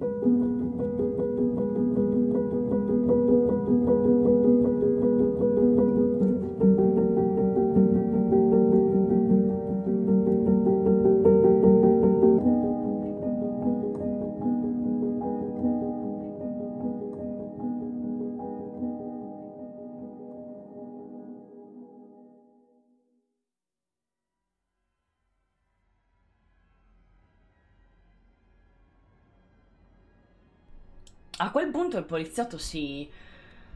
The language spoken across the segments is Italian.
Thank you. il poliziotto si,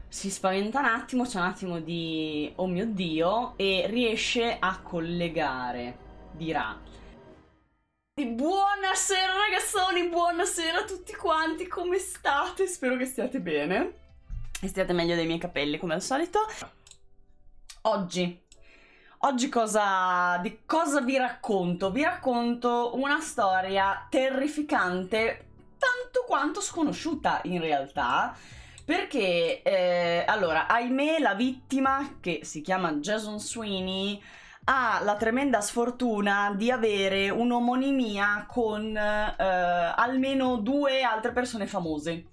si spaventa un attimo, c'è un attimo di oh mio dio e riesce a collegare, dirà. Buonasera ragazzoni, buonasera a tutti quanti, come state? Spero che stiate bene e stiate meglio dei miei capelli come al solito. Oggi Oggi cosa, di cosa vi racconto? Vi racconto una storia terrificante tanto quanto sconosciuta in realtà. Perché, eh, allora, ahimè, la vittima, che si chiama Jason Sweeney, ha la tremenda sfortuna di avere un'omonimia con eh, almeno due altre persone famose.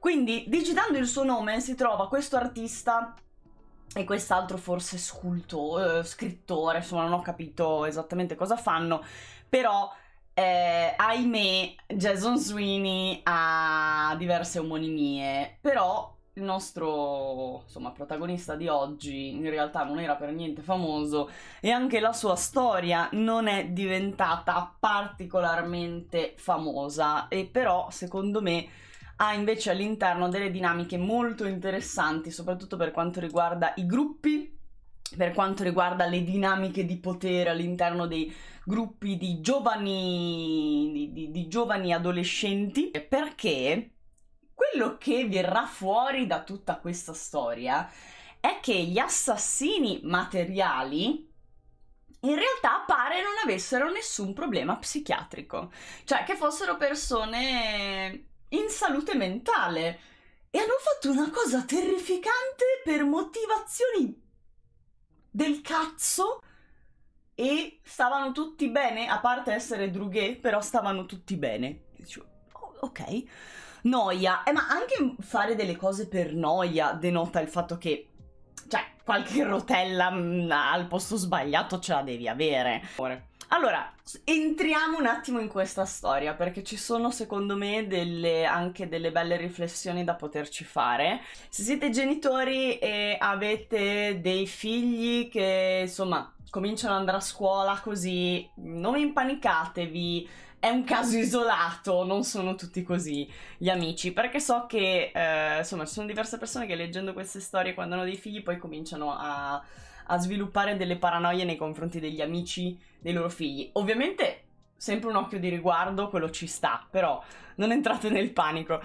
Quindi, digitando il suo nome, si trova questo artista e quest'altro forse scultore, eh, scrittore, insomma non ho capito esattamente cosa fanno, però eh, ahimè, Jason Sweeney ha diverse omonimie, però il nostro insomma, protagonista di oggi in realtà non era per niente famoso e anche la sua storia non è diventata particolarmente famosa e però secondo me ha invece all'interno delle dinamiche molto interessanti soprattutto per quanto riguarda i gruppi per quanto riguarda le dinamiche di potere all'interno dei gruppi di giovani, di, di, di giovani adolescenti perché quello che verrà fuori da tutta questa storia è che gli assassini materiali in realtà pare non avessero nessun problema psichiatrico, cioè che fossero persone in salute mentale e hanno fatto una cosa terrificante per motivazioni del cazzo e stavano tutti bene, a parte essere drughe, però stavano tutti bene. Oh, ok. Noia, eh, ma anche fare delle cose per noia denota il fatto che, cioè, qualche rotella mh, mm, al posto sbagliato ce la devi avere. Allora, entriamo un attimo in questa storia perché ci sono secondo me delle, anche delle belle riflessioni da poterci fare. Se siete genitori e avete dei figli che insomma cominciano ad andare a scuola così, non impanicatevi, è un caso isolato, non sono tutti così gli amici, perché so che eh, insomma ci sono diverse persone che leggendo queste storie quando hanno dei figli poi cominciano a, a sviluppare delle paranoie nei confronti degli amici dei loro figli. Ovviamente sempre un occhio di riguardo, quello ci sta, però non entrate nel panico.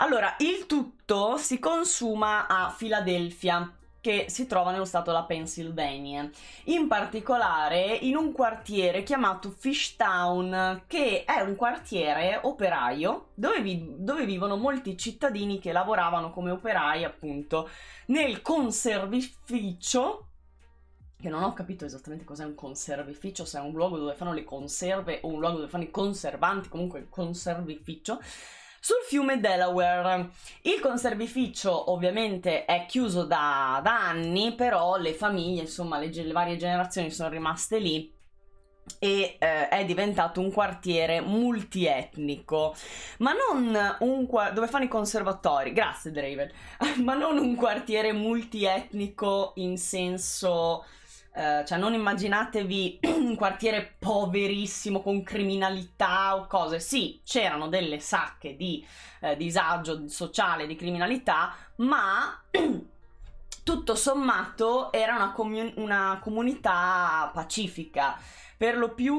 Allora, il tutto si consuma a Filadelfia che si trova nello stato della Pennsylvania, in particolare in un quartiere chiamato Fishtown, che è un quartiere operaio dove, vi- dove vivono molti cittadini che lavoravano come operai appunto nel conservificio che non ho capito esattamente cos'è un conservificio, se è un luogo dove fanno le conserve o un luogo dove fanno i conservanti, comunque il conservificio sul fiume Delaware. Il conservificio ovviamente è chiuso da, da anni, però le famiglie, insomma le, le varie generazioni sono rimaste lì e eh, è diventato un quartiere multietnico, ma non un quartiere dove fanno i conservatori, grazie Draven, ma non un quartiere multietnico in senso eh, cioè, non immaginatevi un quartiere poverissimo con criminalità o cose. Sì, c'erano delle sacche di eh, disagio sociale, di criminalità, ma tutto sommato era una, comu- una comunità pacifica. Per lo più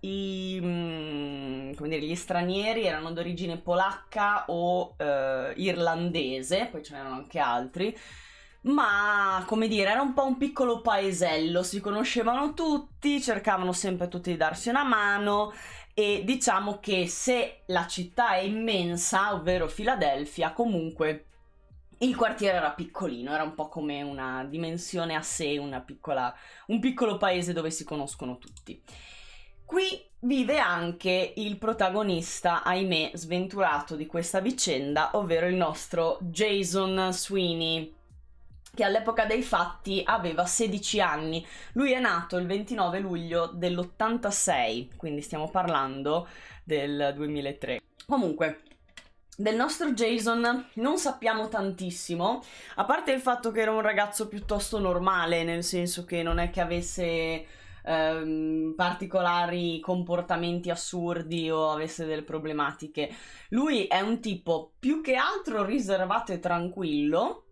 i, mh, mm, dire, gli stranieri erano d'origine polacca o eh, irlandese, poi ce n'erano anche altri ma come dire, era un po' un piccolo paesello, si conoscevano tutti, cercavano sempre tutti di darsi una mano e diciamo che se la città è immensa, ovvero Filadelfia, comunque il quartiere era piccolino, era un po' come una dimensione a sé, piccola, un piccolo paese dove si conoscono tutti. Qui vive anche il protagonista, ahimè, sventurato di questa vicenda, ovvero il nostro Jason Sweeney che all'epoca dei fatti aveva 16 anni. Lui è nato il 29 luglio dell'86, quindi stiamo parlando del 2003. Comunque, del nostro Jason non sappiamo tantissimo, a parte il fatto che era un ragazzo piuttosto normale, nel senso che non è che avesse ehm, particolari comportamenti assurdi o avesse delle problematiche. Lui è un tipo più che altro riservato e tranquillo,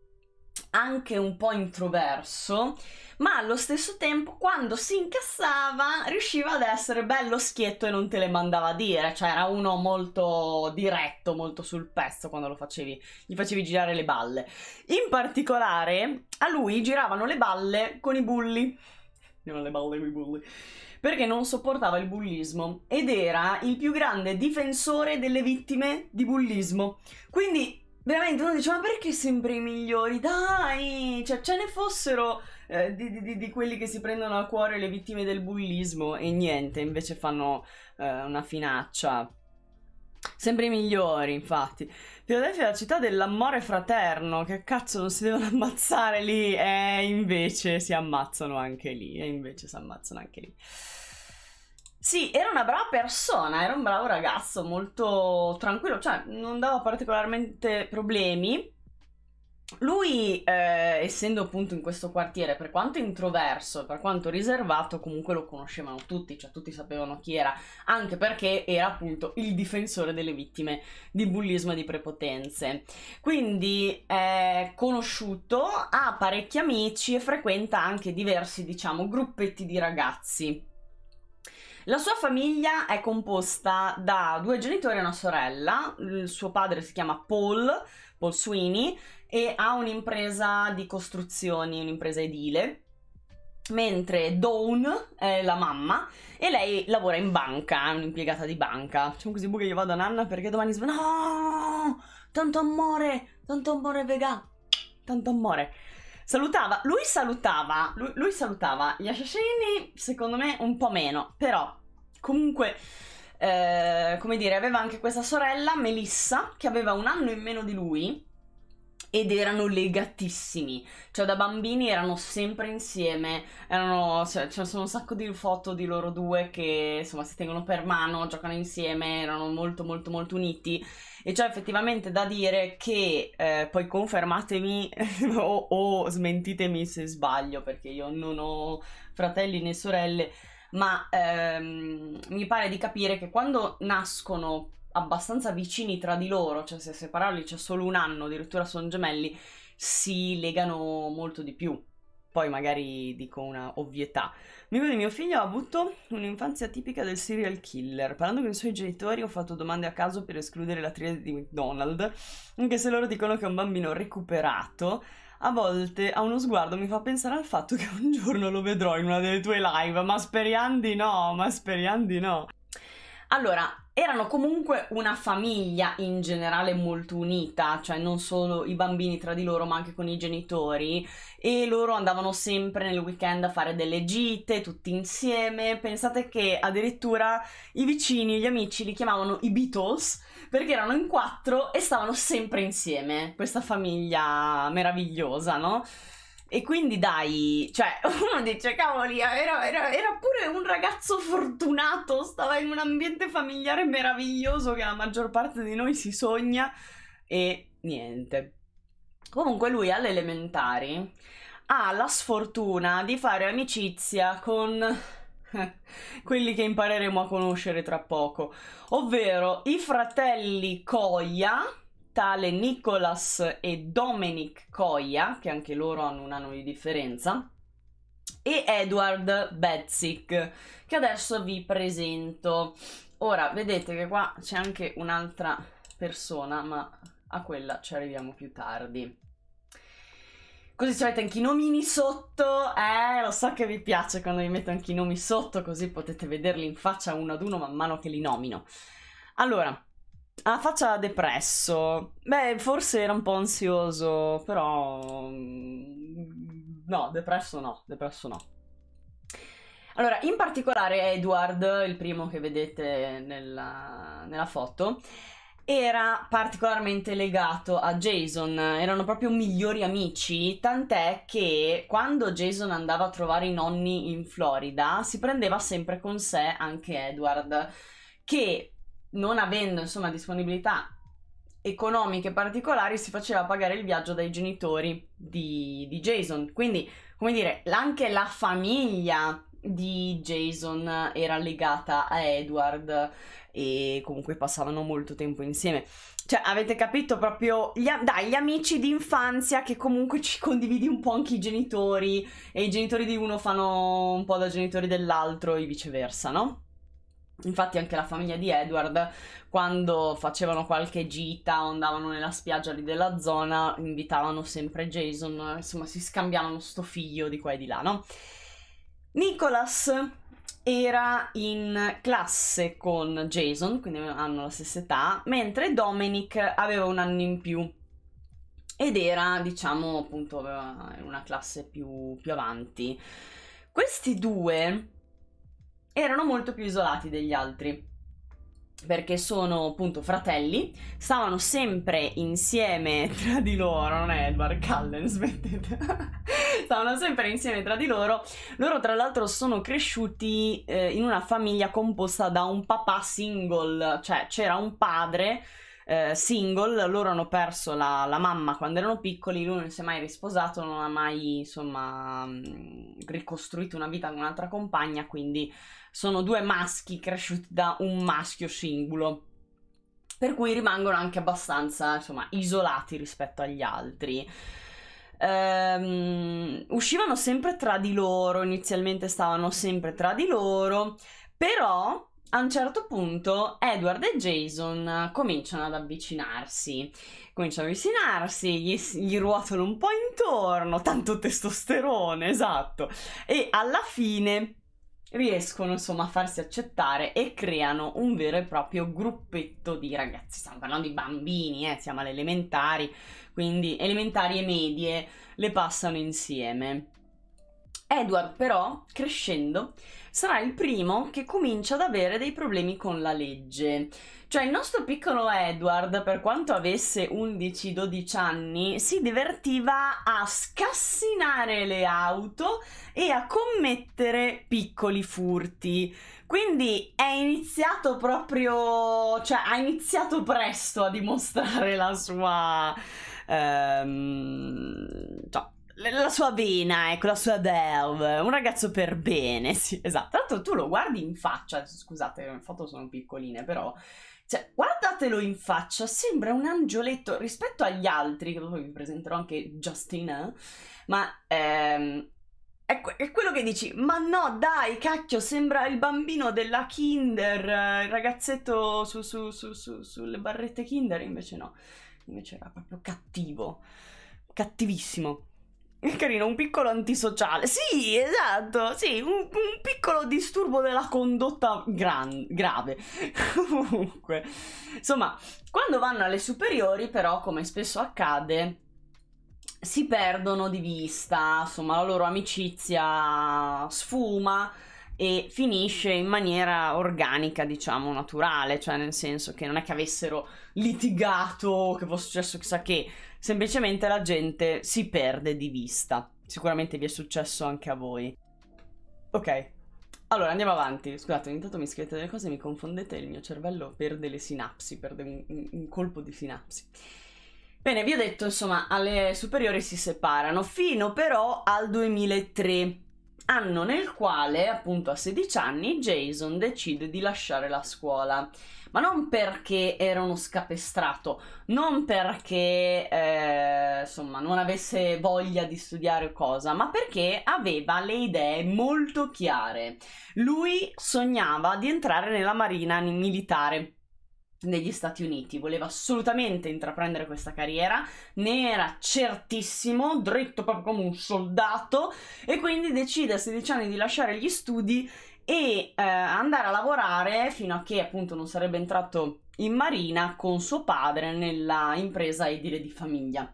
anche un po' introverso, ma allo stesso tempo quando si incassava riusciva ad essere bello schietto e non te le mandava a dire, cioè era uno molto diretto, molto sul pezzo quando lo facevi, gli facevi girare le balle. In particolare a lui giravano le balle con i bulli. Non le balle con i bulli perché non sopportava il bullismo ed era il più grande difensore delle vittime di bullismo. Quindi veramente uno dice ma perché sempre i migliori dai cioè ce ne fossero eh, di, di, di, quelli che si prendono a cuore le vittime del bullismo e niente invece fanno eh, una finaccia sempre i migliori infatti Filadelfia è la città dell'amore fraterno che cazzo non si devono ammazzare lì e invece si ammazzano anche lì e invece si ammazzano anche lì sì, era una brava persona, era un bravo ragazzo, molto tranquillo, cioè non dava particolarmente problemi. Lui, eh, essendo appunto in questo quartiere, per quanto introverso, per quanto riservato, comunque lo conoscevano tutti, cioè tutti sapevano chi era, anche perché era appunto il difensore delle vittime di bullismo e di prepotenze. Quindi è eh, conosciuto, ha parecchi amici e frequenta anche diversi, diciamo, gruppetti di ragazzi la sua famiglia è composta da due genitori e una sorella, il suo padre si chiama Paul, Paul Sweeney, e ha un'impresa di costruzioni, un'impresa edile, mentre Dawn è la mamma e lei lavora in banca, è un'impiegata di banca. Facciamo così, bu boh, che io vado a Nanna perché domani sveglia... No! Tanto amore! Tanto amore vegano! Tanto amore! Salutava, lui salutava, lui, lui salutava gli assassini, secondo me un po' meno, però comunque... Eh, come dire, aveva anche questa sorella, Melissa, che aveva un anno in meno di lui ed erano legatissimi, cioè da bambini erano sempre insieme, erano, cioè, ci sono un sacco di foto di loro due che insomma si tengono per mano, giocano insieme, erano molto molto molto uniti e c'è effettivamente da dire che eh, poi confermatemi o, o smentitemi se sbaglio, perché io non ho fratelli né sorelle, ma ehm, mi pare di capire che quando nascono abbastanza vicini tra di loro, cioè se separarli c'è solo un anno, addirittura sono gemelli, si legano molto di più poi magari dico una ovvietà. Amico di mio figlio ha avuto un'infanzia tipica del serial killer. Parlando con i suoi genitori ho fatto domande a caso per escludere la triade di McDonald, anche se loro dicono che è un bambino recuperato. A volte a uno sguardo mi fa pensare al fatto che un giorno lo vedrò in una delle tue live, ma speriamo di no, ma speriamo di no. Allora, erano comunque una famiglia in generale molto unita, cioè non solo i bambini tra di loro, ma anche con i genitori. E loro andavano sempre nel weekend a fare delle gite tutti insieme. Pensate che addirittura i vicini, gli amici li chiamavano i Beatles perché erano in quattro e stavano sempre insieme, questa famiglia meravigliosa, no? E quindi dai, cioè uno dice cavoli, era, era, era, pure un ragazzo fortunato, stava in un ambiente familiare meraviglioso che la maggior parte di noi si sogna e niente. Comunque lui alle elementari ha la sfortuna di fare amicizia con quelli che impareremo a conoscere tra poco, ovvero i fratelli Coia tale Nicolas e Dominic Coia, che anche loro hanno un anno di differenza, e Edward Betzik, che adesso vi presento. Ora, vedete che qua c'è anche un'altra persona, ma a quella ci arriviamo più tardi. Così ci avete anche i nomini sotto, eh, lo so che vi piace quando vi metto anche i nomi sotto, così potete vederli in faccia uno ad uno man mano che li nomino. Allora, ha faccia depresso. Beh, forse era un po' ansioso, però... Mm, no, depresso no, depresso no. Allora, in particolare Edward, il primo che vedete nella, nella foto, era particolarmente legato a Jason, erano proprio migliori amici, tant'è che quando Jason andava a trovare i nonni in Florida si prendeva sempre con sé anche Edward, che non avendo insomma disponibilità economiche particolari si faceva pagare il viaggio dai genitori di, di Jason. Quindi, come dire, anche la famiglia di Jason era legata a Edward e comunque passavano molto tempo insieme. Cioè, avete capito proprio gli, dai, gli amici di infanzia che comunque ci condividi un po' anche i genitori e i genitori di uno fanno un po' da genitori dell'altro e viceversa, no? Infatti anche la famiglia di Edward, quando facevano qualche gita o andavano nella spiaggia lì della zona, invitavano sempre Jason, insomma si scambiavano sto figlio di qua e di là, no? Nicholas era in classe con Jason, quindi hanno la stessa età, mentre Dominic aveva un anno in più ed era, diciamo, appunto, aveva una classe più, più avanti. Questi due erano molto più isolati degli altri perché sono appunto fratelli, stavano sempre insieme tra di loro, non è Edward Cullen, smettete, stavano sempre insieme tra di loro, loro tra l'altro sono cresciuti eh, in una famiglia composta da un papà single, cioè c'era un padre eh, single, loro hanno perso la, la, mamma quando erano piccoli, lui non si è mai risposato, non ha mai insomma mm, ricostruito una vita con un'altra compagna, quindi sono due maschi cresciuti da un maschio singolo. Per cui rimangono anche abbastanza, insomma, isolati rispetto agli altri. Um, uscivano sempre tra di loro, inizialmente stavano sempre tra di loro, però a un certo punto Edward e Jason cominciano ad avvicinarsi. Cominciano ad avvicinarsi, gli, gli, ruotano un po' intorno, tanto testosterone, esatto. E alla fine riescono insomma a farsi accettare e creano un vero e proprio gruppetto di ragazzi, stiamo parlando di bambini, eh, siamo alle elementari, quindi elementari e medie le passano insieme. Edward però, crescendo, sarà il primo che comincia ad avere dei problemi con la legge. Cioè il nostro piccolo Edward, per quanto avesse 11-12 anni, si divertiva a scassinare le auto e a commettere piccoli furti. Quindi è iniziato proprio, cioè ha iniziato presto a dimostrare la sua... Ehm, cioè, la sua vena, ecco, la sua delve, un ragazzo per bene, sì, esatto. Tra l'altro tu lo guardi in faccia, scusate, le foto sono piccoline, però cioè, guardatelo in faccia, sembra un angioletto rispetto agli altri, che poi vi presenterò anche Justina, eh. ma ehm, è, que- è, quello che dici, ma no dai, cacchio, sembra il bambino della Kinder, il ragazzetto su, su, su, sulle barrette Kinder, invece no, invece era proprio cattivo, cattivissimo. Carino, un piccolo antisociale. Sì, esatto, sì, un, un piccolo disturbo della condotta gran, grave. Comunque, insomma, quando vanno alle superiori, però, come spesso accade, si perdono di vista, insomma, la loro amicizia sfuma e finisce in maniera organica, diciamo, naturale, cioè nel senso che non è che avessero litigato, che fosse successo chissà che, semplicemente la gente si perde di vista. Sicuramente vi è successo anche a voi. Ok, allora andiamo avanti. Scusate, intanto mi scrivete delle cose, mi confondete, il mio cervello perde le sinapsi, perde un, un, un colpo di sinapsi. Bene, vi ho detto, insomma, alle superiori si separano fino però al 2003 anno nel quale, appunto a 16 anni, Jason decide di lasciare la scuola. Ma non perché era uno scapestrato, non perché eh, insomma non avesse voglia di studiare cosa, ma perché aveva le idee molto chiare. Lui sognava di entrare nella marina militare negli Stati Uniti, voleva assolutamente intraprendere questa carriera, ne era certissimo, dritto proprio come un soldato e quindi decide a 16 anni di lasciare gli studi e eh, andare a lavorare fino a che appunto non sarebbe entrato in marina con suo padre nella impresa edile di famiglia.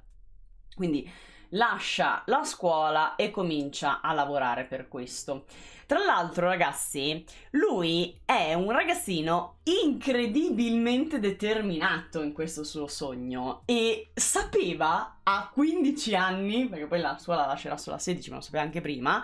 Quindi lascia la scuola e comincia a lavorare per questo. Tra l'altro, ragazzi, lui è un ragazzino incredibilmente determinato in questo suo sogno e sapeva a 15 anni, perché poi la scuola la lascerà solo a 16, ma lo sapeva anche prima.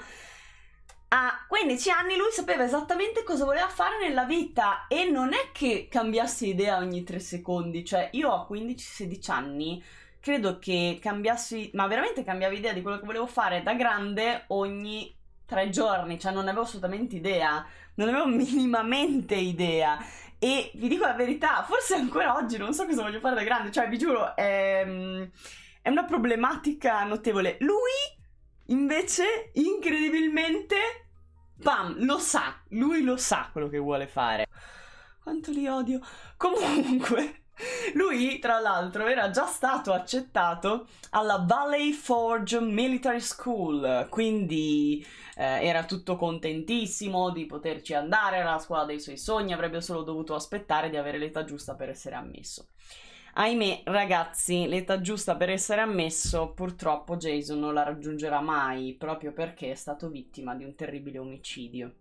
A 15 anni lui sapeva esattamente cosa voleva fare nella vita e non è che cambiasse idea ogni 3 secondi, cioè io a 15-16 anni credo che cambiassi, ma veramente cambiavo idea di quello che volevo fare da grande ogni tre giorni, cioè non avevo assolutamente idea, non avevo minimamente idea. E vi dico la verità, forse ancora oggi non so cosa voglio fare da grande, cioè vi giuro, è, ehm, è una problematica notevole. Lui, invece, incredibilmente, bam, lo sa, lui lo sa quello che vuole fare. Quanto li odio. Comunque... Lui, tra l'altro, era già stato accettato alla Valley Forge Military School, quindi eh, era tutto contentissimo di poterci andare, alla scuola dei suoi sogni, avrebbe solo dovuto aspettare di avere l'età giusta per essere ammesso. Ahimè, ragazzi, l'età giusta per essere ammesso purtroppo Jason non la raggiungerà mai, proprio perché è stato vittima di un terribile omicidio.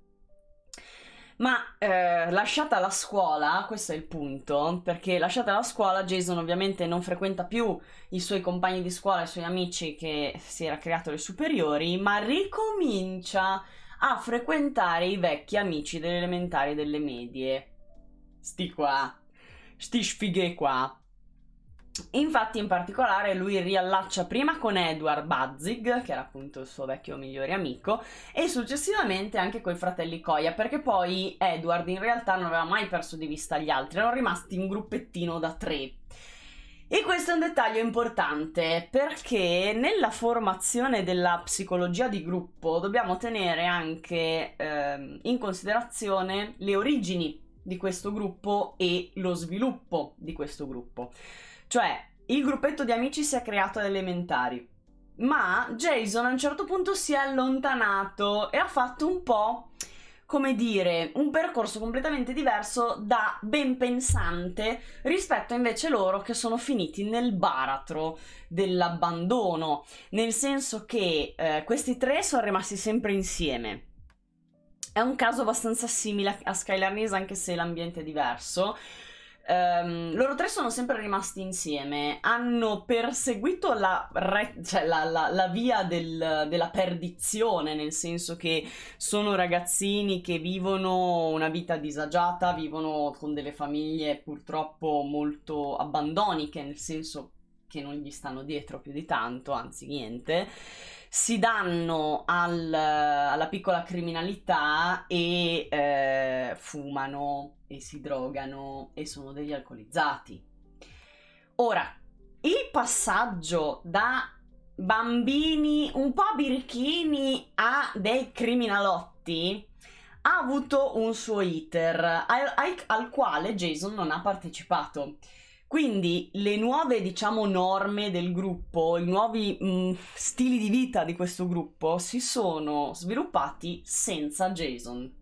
Ma eh, lasciata la scuola, questo è il punto, perché lasciata la scuola Jason ovviamente non frequenta più i suoi compagni di scuola, i suoi amici che si era creato le superiori, ma ricomincia a frequentare i vecchi amici delle elementari e delle medie. Sti qua, sti sfighe qua. Infatti, in particolare, lui riallaccia prima con Edward Bazig, che era appunto il suo vecchio migliore amico, e successivamente anche coi fratelli Koya, perché poi Edward in realtà non aveva mai perso di vista gli altri, erano rimasti in gruppettino da tre. E questo è un dettaglio importante perché nella formazione della psicologia di gruppo dobbiamo tenere anche eh, in considerazione le origini di questo gruppo e lo sviluppo di questo gruppo. Cioè, il gruppetto di amici si è creato alle elementari, ma Jason a un certo punto si è allontanato e ha fatto un po' come dire, un percorso completamente diverso da ben pensante rispetto invece loro che sono finiti nel baratro dell'abbandono, nel senso che eh, questi tre sono rimasti sempre insieme. È un caso abbastanza simile a Skylar Nese anche se l'ambiente è diverso, Um, loro tre sono sempre rimasti insieme, hanno perseguito la, re- cioè la, la, la via del, della perdizione, nel senso che sono ragazzini che vivono una vita disagiata, vivono con delle famiglie purtroppo molto abbandoniche, nel senso che non gli stanno dietro più di tanto, anzi niente si danno al, alla piccola criminalità e eh, fumano e si drogano e sono degli alcolizzati. Ora, il passaggio da bambini un po' birichini a dei criminalotti ha avuto un suo iter al, al, al quale Jason non ha partecipato quindi le nuove, diciamo, norme del gruppo, i nuovi mh, mm, stili di vita di questo gruppo si sono sviluppati senza Jason.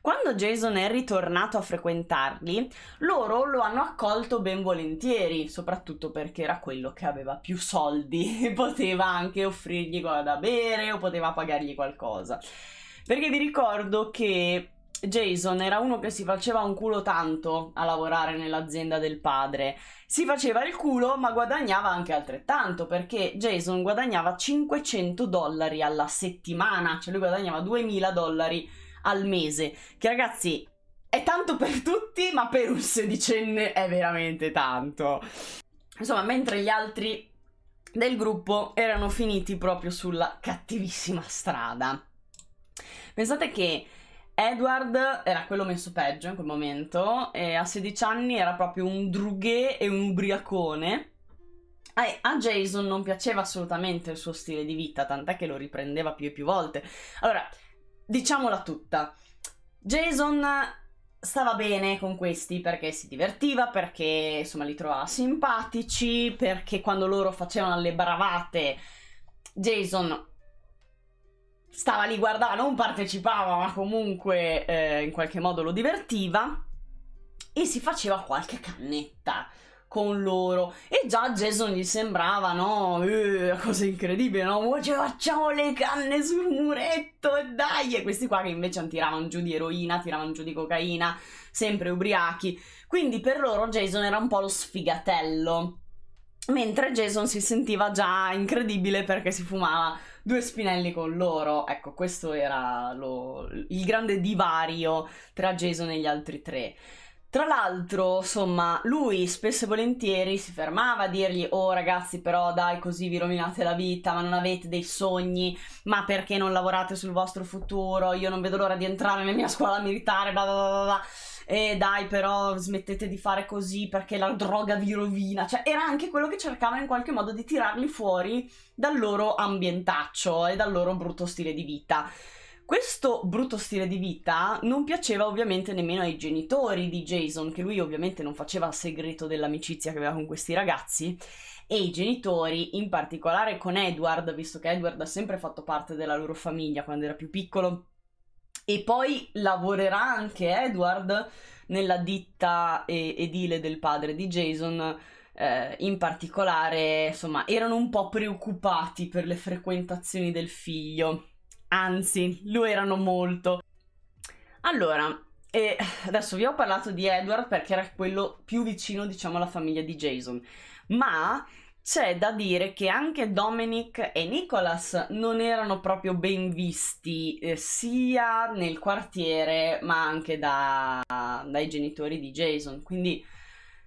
Quando Jason è ritornato a frequentarli, loro lo hanno accolto ben volentieri, soprattutto perché era quello che aveva più soldi e poteva anche offrirgli da bere o poteva pagargli qualcosa. Perché vi ricordo che Jason era uno che si faceva un culo tanto a lavorare nell'azienda del padre. Si faceva il culo, ma guadagnava anche altrettanto, perché Jason guadagnava 500 dollari alla settimana, cioè lui guadagnava 2000 dollari al mese, che ragazzi è tanto per tutti, ma per un sedicenne è veramente tanto. Insomma, mentre gli altri del gruppo erano finiti proprio sulla cattivissima strada. Pensate che Edward era quello messo peggio in quel momento e a 16 anni era proprio un drughe e un ubriacone. A Jason non piaceva assolutamente il suo stile di vita, tant'è che lo riprendeva più e più volte. Allora, diciamola tutta. Jason stava bene con questi perché si divertiva, perché insomma li trovava simpatici, perché quando loro facevano le bravate Jason stava lì, guardava, non partecipava, ma comunque eh, in qualche modo lo divertiva e si faceva qualche cannetta con loro e già Jason gli sembrava no eh, cosa incredibile no ci facciamo le canne sul muretto e dai e questi qua che invece tiravano giù di eroina tiravano giù di cocaina sempre ubriachi quindi per loro Jason era un po' lo sfigatello mentre Jason si sentiva già incredibile perché si fumava due spinelli con loro. Ecco, questo era lo, il grande divario tra Jason e gli altri tre. Tra l'altro, insomma, lui spesso e volentieri si fermava a dirgli: Oh ragazzi, però dai, così vi rovinate la vita, ma non avete dei sogni, ma perché non lavorate sul vostro futuro? Io non vedo l'ora di entrare nella mia scuola militare, bla bla bla bla eh dai però smettete di fare così perché la droga vi rovina, cioè era anche quello che cercava in qualche modo di tirarli fuori dal loro ambientaccio e dal loro brutto stile di vita. Questo brutto stile di vita non piaceva ovviamente nemmeno ai genitori di Jason, che lui ovviamente non faceva segreto dell'amicizia che aveva con questi ragazzi, e i genitori, in particolare con Edward, visto che Edward ha sempre fatto parte della loro famiglia quando era più piccolo e poi lavorerà anche Edward nella ditta edile del padre di Jason. Eh, in particolare, insomma, erano un po' preoccupati per le frequentazioni del figlio. Anzi, lo erano molto. Allora, eh, adesso vi ho parlato di Edward perché era quello più vicino, diciamo, alla famiglia di Jason. Ma c'è da dire che anche Dominic e Nicholas non erano proprio ben visti eh, sia nel quartiere ma anche da, dai genitori di Jason, quindi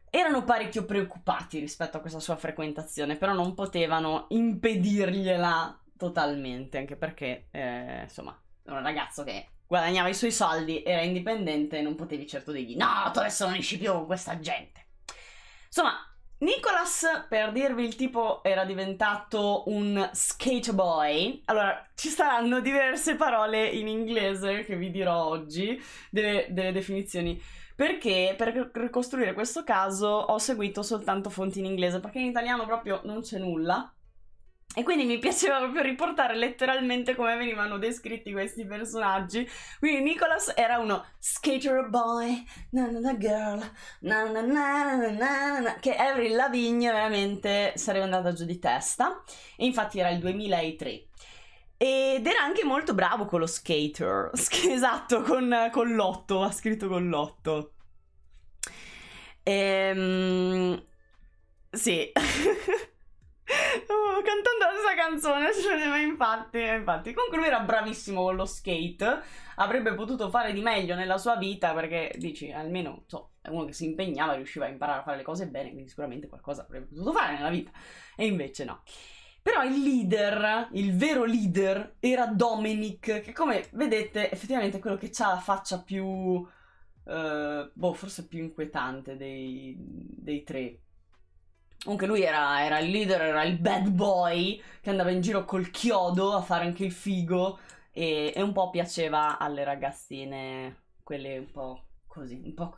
erano parecchio preoccupati rispetto a questa sua frequentazione, però non potevano impedirgliela totalmente, anche perché eh, insomma era un ragazzo che guadagnava i suoi soldi, era indipendente e non potevi certo dirgli no, tu adesso non esci più con questa gente. Insomma, Nicholas, per dirvi il tipo, era diventato un skate boy. Allora, ci saranno diverse parole in inglese che vi dirò oggi, delle, delle definizioni. Perché per ricostruire questo caso ho seguito soltanto fonti in inglese, perché in italiano proprio non c'è nulla. E quindi mi piaceva proprio riportare letteralmente come venivano descritti questi personaggi. Quindi Nicholas era uno skater boy, na na na girl, na na na na na na, che Avril Lavigne veramente sarebbe andata giù di testa. E infatti era il 2003. Ed era anche molto bravo con lo skater. esatto, con, con l'otto, ha scritto con l'otto. Ehm, sì. Oh, cantando la stessa canzone, ma infatti, infatti, comunque lui era bravissimo con lo skate, avrebbe potuto fare di meglio nella sua vita perché dici almeno so, è uno che si impegnava, riusciva a imparare a fare le cose bene, quindi sicuramente qualcosa avrebbe potuto fare nella vita, e invece no. Però il leader, il vero leader, era Dominic, che come vedete effettivamente è quello che ha la faccia più, eh, boh, forse più inquietante dei, dei tre Comunque lui era, era, il leader, era il bad boy che andava in giro col chiodo a fare anche il figo e, e un po' piaceva alle ragazzine, quelle un po' così, un po,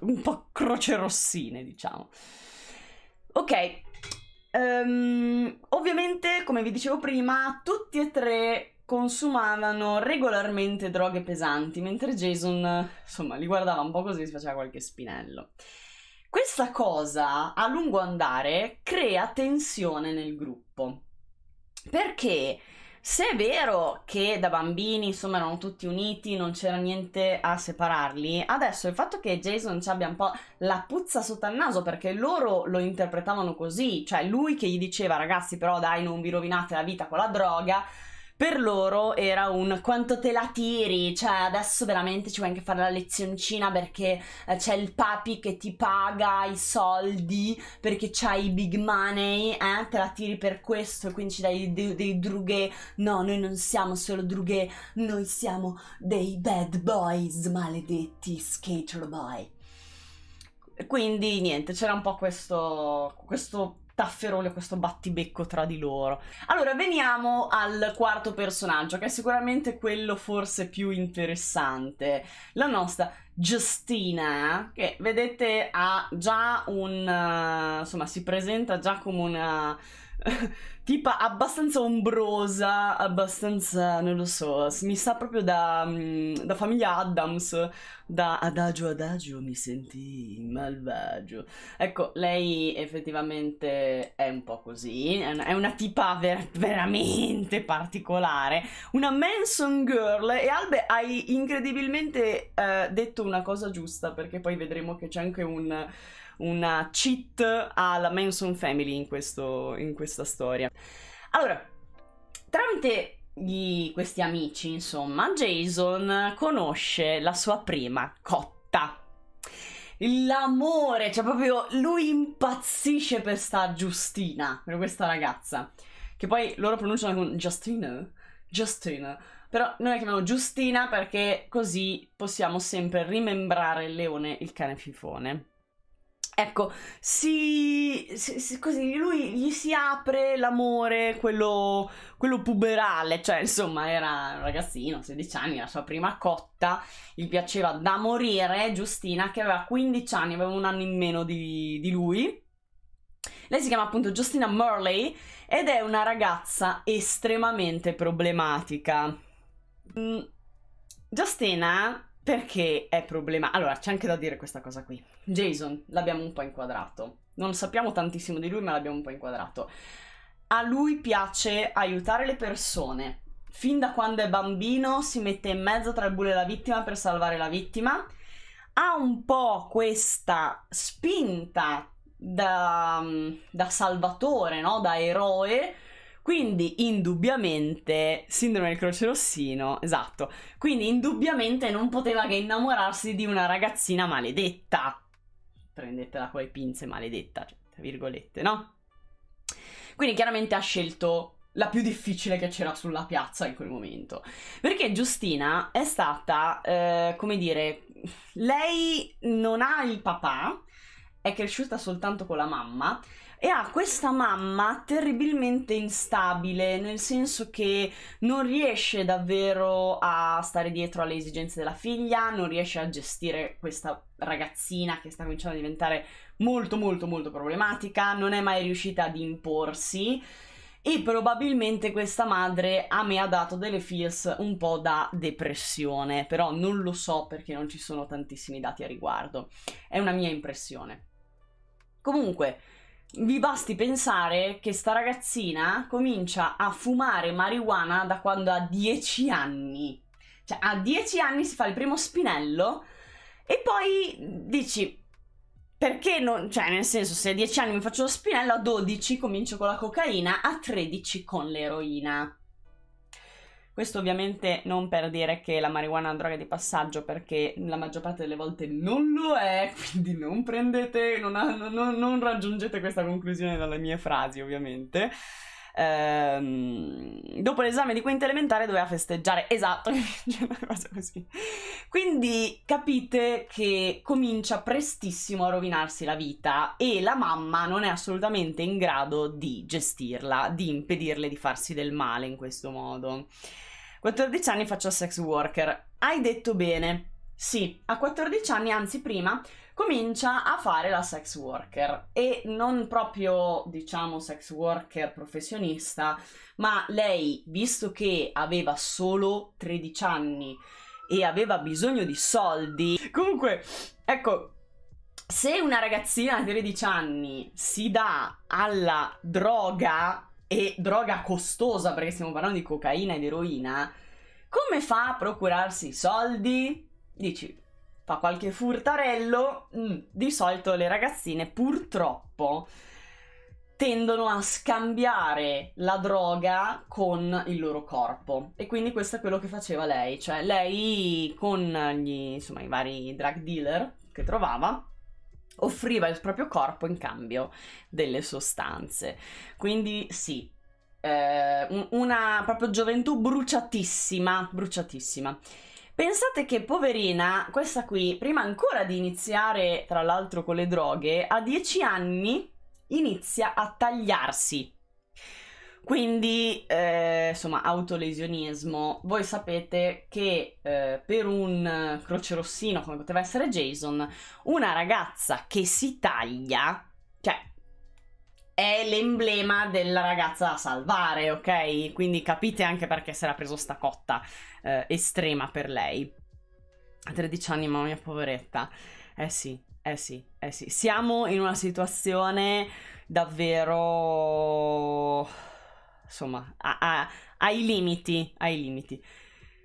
un po crocerossine diciamo. Ok, um, ovviamente come vi dicevo prima tutti e tre consumavano regolarmente droghe pesanti mentre Jason insomma li guardava un po' così e si faceva qualche spinello. Questa cosa a lungo andare crea tensione nel gruppo. Perché se è vero che da bambini insomma erano tutti uniti, non c'era niente a separarli, adesso il fatto che Jason ci abbia un po' la puzza sotto al naso perché loro lo interpretavano così, cioè lui che gli diceva ragazzi però dai non vi rovinate la vita con la droga, per loro era un quanto te la tiri, cioè adesso veramente ci vuoi anche fare la lezioncina perché eh, c'è il papi che ti paga i soldi perché c'hai i big money, eh? te la tiri per questo e quindi ci dai dei, dei drughe. No, noi non siamo solo drughe, noi siamo dei bad boys, maledetti skater boy. Quindi niente, c'era un po' questo, questo tafferone, questo battibecco tra di loro. Allora, veniamo al quarto personaggio, che è sicuramente quello forse più interessante, la nostra Giustina, che vedete ha già un... Eh, insomma si presenta già come una tipa abbastanza ombrosa, abbastanza, non lo so, mi sa proprio da, mm, da famiglia Adams, da adagio adagio mi senti malvagio. Ecco, lei effettivamente è un po' così, è una, tipa ver veramente particolare, una Manson Girl e Albe hai incredibilmente uh, detto detto una cosa giusta perché poi vedremo che c'è anche un, una cheat alla Manson Family in, questo, in questa storia. Allora, tramite gli, questi amici, insomma, Jason conosce la sua prima cotta. L'amore, cioè proprio lui impazzisce per sta Giustina, per questa ragazza. Che poi loro pronunciano con Justina. Justina però noi la chiamiamo Giustina perché così possiamo sempre rimembrare il leone, il cane fifone. Ecco, si, si, si, così lui gli si apre l'amore, quello, quello, puberale, cioè insomma era un ragazzino, 16 anni, la sua prima cotta, gli piaceva da morire Giustina che aveva 15 anni, aveva un anno in meno di, di lui. Lei si chiama appunto Giustina Murley ed è una ragazza estremamente problematica Mm, perché è problema. Allora, c'è anche da dire questa cosa qui. Jason l'abbiamo un po' inquadrato. Non sappiamo tantissimo di lui, ma l'abbiamo un po' inquadrato. A lui piace aiutare le persone. Fin da quando è bambino si mette in mezzo tra il bullo e la vittima per salvare la vittima. Ha un po' questa spinta da, mm, da salvatore, no? da eroe, quindi indubbiamente, sindrome del croce rossino, esatto, quindi indubbiamente non poteva che innamorarsi di una ragazzina maledetta. Prendetela con le pinze maledetta, cioè, tra virgolette, no? Quindi chiaramente ha scelto la più difficile che c'era sulla piazza in quel momento. Perché Giustina è stata, eh, come dire, lei non ha il papà, è cresciuta soltanto con la mamma e ha questa mamma terribilmente instabile, nel senso che non riesce davvero a stare dietro alle esigenze della figlia, non riesce a gestire questa ragazzina che sta cominciando a diventare molto molto molto problematica, non è mai riuscita ad imporsi e probabilmente questa madre a me ha dato delle feels un po' da depressione, però non lo so perché non ci sono tantissimi dati a riguardo. È una mia impressione. Comunque, vi basti pensare che sta ragazzina comincia a fumare marijuana da quando ha 10 anni. Cioè, a 10 anni si fa il primo spinello e poi dici perché non, cioè nel senso se a 10 anni mi faccio lo spinello, a 12 comincio con la cocaina, a 13 con l'eroina. Questo ovviamente non per dire che la marijuana è una droga di passaggio perché la maggior parte delle volte non lo è, quindi non prendete, non, ha, non, non raggiungete questa conclusione dalle mie frasi ovviamente ehm, dopo l'esame di quinta elementare doveva festeggiare. Esatto, così. Quindi capite che comincia prestissimo a rovinarsi la vita e la mamma non è assolutamente in grado di gestirla, di impedirle di farsi del male in questo modo. 14 anni faccio sex worker. Hai detto bene. Sì, a 14 anni, anzi prima, comincia a fare la sex worker e non proprio diciamo sex worker professionista, ma lei, visto che aveva solo 13 anni e aveva bisogno di soldi, comunque, ecco, se una ragazzina di 13 anni si dà alla droga e droga costosa perché stiamo parlando di cocaina ed eroina, come fa a procurarsi i soldi? Dici, fa qualche furtarello, mm, di solito le ragazzine purtroppo tendono a scambiare la droga con il loro corpo e quindi questo è quello che faceva lei, cioè lei con gli, insomma, i vari drug dealer che trovava offriva il proprio corpo in cambio delle sostanze. Quindi sì, eh, una proprio gioventù bruciatissima, bruciatissima. Pensate che poverina, questa qui, prima ancora di iniziare, tra l'altro con le droghe, a 10 anni inizia a tagliarsi. Quindi, eh, insomma, autolesionismo. Voi sapete che eh, per un croce rossino, come poteva essere Jason, una ragazza che si taglia, cioè, è l'emblema della ragazza da salvare, ok? Quindi capite anche perché si era preso sta cotta eh, estrema per lei. A 13 anni, mamma mia, poveretta. Eh sì, eh sì, eh sì. Siamo in una situazione davvero... insomma, a, a, ai limiti, ai limiti.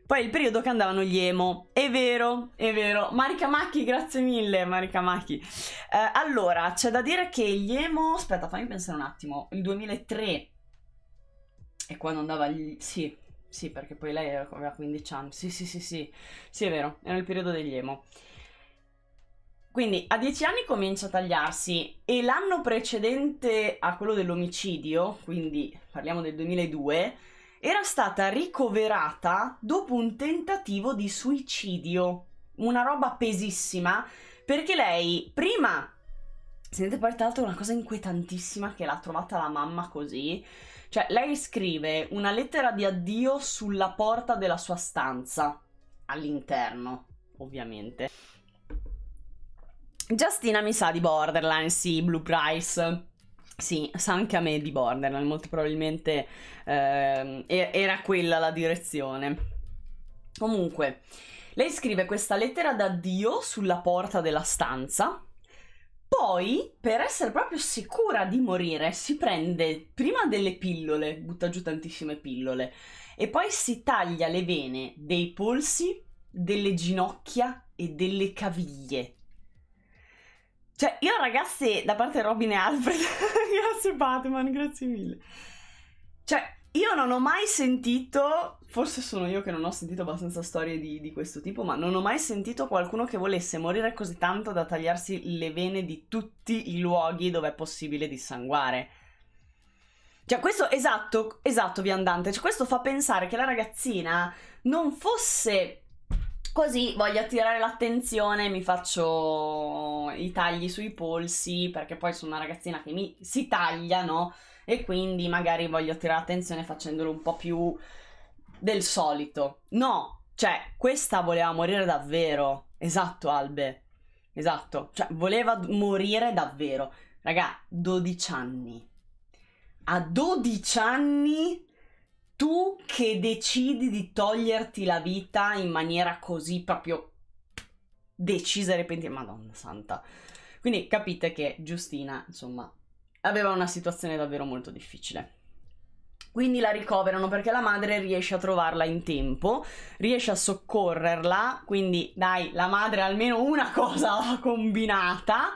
Poi il periodo che andavano gli emo. È vero, è vero. Marica Macchi, grazie mille, Marica Macchi. Eh, allora, c'è da dire che gli emo... Aspetta, fammi pensare un attimo. Il 2003 è quando andava... Gli... Sì, sì, perché poi lei aveva 15 anni. Sì, sì, sì, sì. Sì, è vero, era il periodo degli emo. Quindi a 10 anni comincia a tagliarsi e l'anno precedente a quello dell'omicidio, quindi parliamo del 2002, era stata ricoverata dopo un tentativo di suicidio. Una roba pesissima, perché lei prima... Sentite poi tra l'altro una cosa inquietantissima che l'ha trovata la mamma così cioè, lei scrive una lettera di addio sulla porta della sua stanza, all'interno, ovviamente. Giustina mi sa di Borderline, sì, Blue Price. Sì, sa anche a me di Borderline, molto probabilmente eh, era quella la direzione. Comunque, lei scrive questa lettera d'addio sulla porta della stanza poi, per essere proprio sicura di morire, si prende prima delle pillole, butta giù tantissime pillole, e poi si taglia le vene dei polsi, delle ginocchia e delle caviglie. Cioè, io ragazzi, da parte di Robin e Alfred, grazie Batman, grazie mille. Cioè, io non ho mai sentito, forse sono io che non ho sentito abbastanza storie di, di, questo tipo, ma non ho mai sentito qualcuno che volesse morire così tanto da tagliarsi le vene di tutti i luoghi dove è possibile dissanguare. Cioè, questo esatto, esatto, viandante. Cioè, questo fa pensare che la ragazzina non fosse così voglio attirare l'attenzione, mi faccio i tagli sui polsi, perché poi sono una ragazzina che mi si taglia, no? e quindi magari voglio attirare l'attenzione facendolo un po' più del solito. No, cioè, questa voleva morire davvero. Esatto, Albe. Esatto, cioè, voleva morire davvero. Raga, 12 anni. A 12 anni tu che decidi di toglierti la vita in maniera così proprio decisa e repentina. Madonna santa. Quindi capite che Giustina, insomma, aveva una situazione davvero molto difficile. Quindi la ricoverano perché la madre riesce a trovarla in tempo, riesce a soccorrerla, quindi dai, la madre almeno una cosa ha combinata.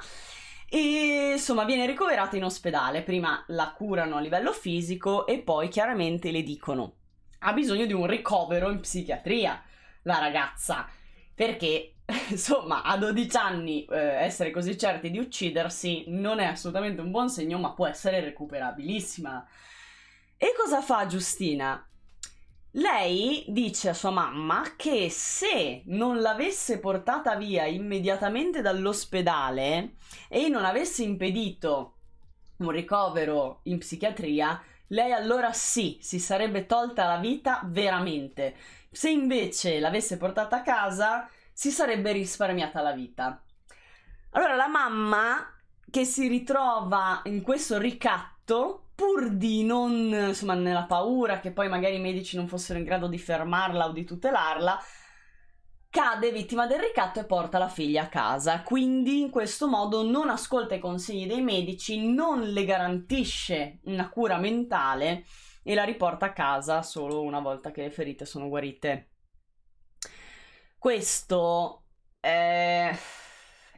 E insomma viene ricoverata in ospedale, prima la curano a livello fisico e poi chiaramente le dicono ha bisogno di un ricovero in psichiatria la ragazza perché insomma, a 12 anni eh, essere così certi di uccidersi non è assolutamente un buon segno, ma può essere recuperabilissima. E cosa fa Giustina? Lei dice a sua mamma che se non l'avesse portata via immediatamente dall'ospedale e non avesse impedito un ricovero in psichiatria, lei allora sì, si sarebbe tolta la vita veramente. Se invece l'avesse portata a casa, si sarebbe risparmiata la vita. Allora la mamma che si ritrova in questo ricatto pur di non, insomma, nella paura che poi magari i medici non fossero in grado di fermarla o di tutelarla, cade vittima del ricatto e porta la figlia a casa. Quindi in questo modo non ascolta i consigli dei medici, non le garantisce una cura mentale e la riporta a casa solo una volta che le ferite sono guarite. Questo è,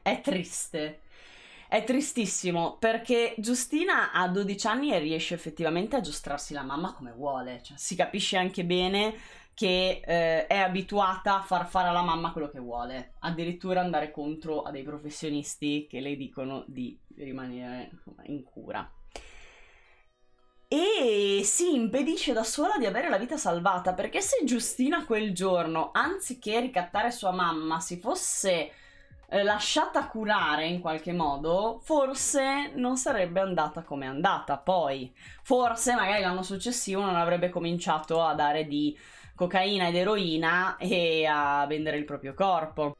è triste. È tristissimo perché Giustina ha 12 anni e riesce effettivamente a giostrarsi la mamma come vuole, cioè, si capisce anche bene che eh, è abituata a far fare alla mamma quello che vuole, addirittura andare contro a dei professionisti che le dicono di rimanere insomma, in cura e si impedisce da sola di avere la vita salvata perché se Giustina quel giorno, anziché ricattare sua mamma, si fosse eh, lasciata curare in qualche modo, forse non sarebbe andata come è andata. Poi, forse magari l'anno successivo non avrebbe cominciato a dare di cocaina ed eroina e a vendere il proprio corpo.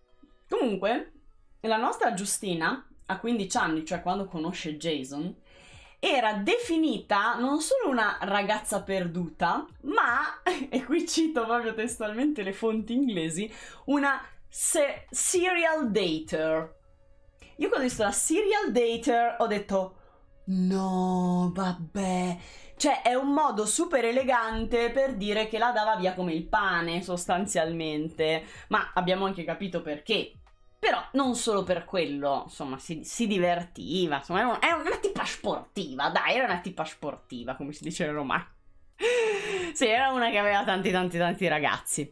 Comunque, la nostra Giustina, a 15 anni, cioè quando conosce Jason, era definita non solo una ragazza perduta, ma, e qui cito proprio testualmente le fonti inglesi, una se- serial dater. Io quando ho visto la serial dater ho detto no, vabbè. Cioè è un modo super elegante per dire che la dava via come il pane sostanzialmente, ma abbiamo anche capito perché, però non solo per quello, insomma, si, si divertiva, insomma, era, un, era una tipa sportiva, dai, era una tipa sportiva, come si dice in Roma. sì, era una che aveva tanti, tanti, tanti ragazzi.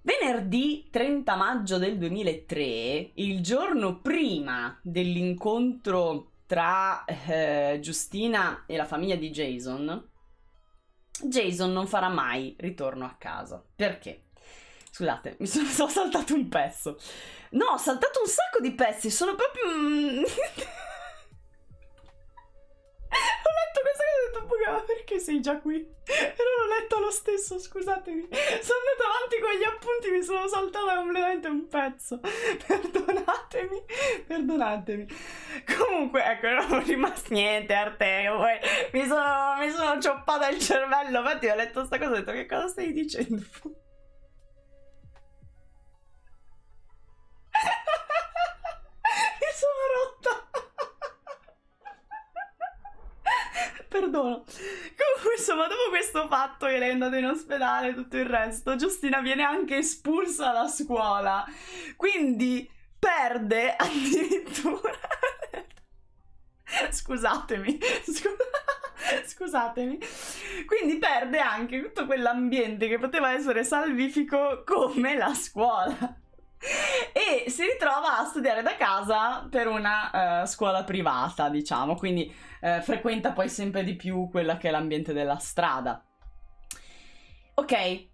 Venerdì 30 maggio del 2003, il giorno prima dell'incontro tra eh, Giustina e la famiglia di Jason, Jason non farà mai ritorno a casa. Perché? Scusate, mi sono, sono, saltato un pezzo. No, ho saltato un sacco di pezzi, sono proprio... Mm, ho letto questa cosa e ho detto, ma perché sei già qui? E non ho letto lo stesso, scusatemi. Sono andata avanti con gli appunti, mi sono saltata completamente un pezzo. Perdonatemi, perdonatemi. Comunque, ecco, non ho rimasto niente, Arteo. mi sono, mi sono cioppata il cervello, infatti ho letto questa cosa e ho detto, che cosa stai dicendo? perdono. Comunque, insomma, dopo questo fatto che lei è andata in ospedale e tutto il resto, Giustina viene anche espulsa da scuola. Quindi perde addirittura... scusatemi, scu- scusatemi. Quindi perde anche tutto quell'ambiente che poteva essere salvifico come la scuola. e si ritrova a studiare da casa per una uh, scuola privata, diciamo, quindi uh, frequenta poi sempre di più quella che è l'ambiente della strada. Ok,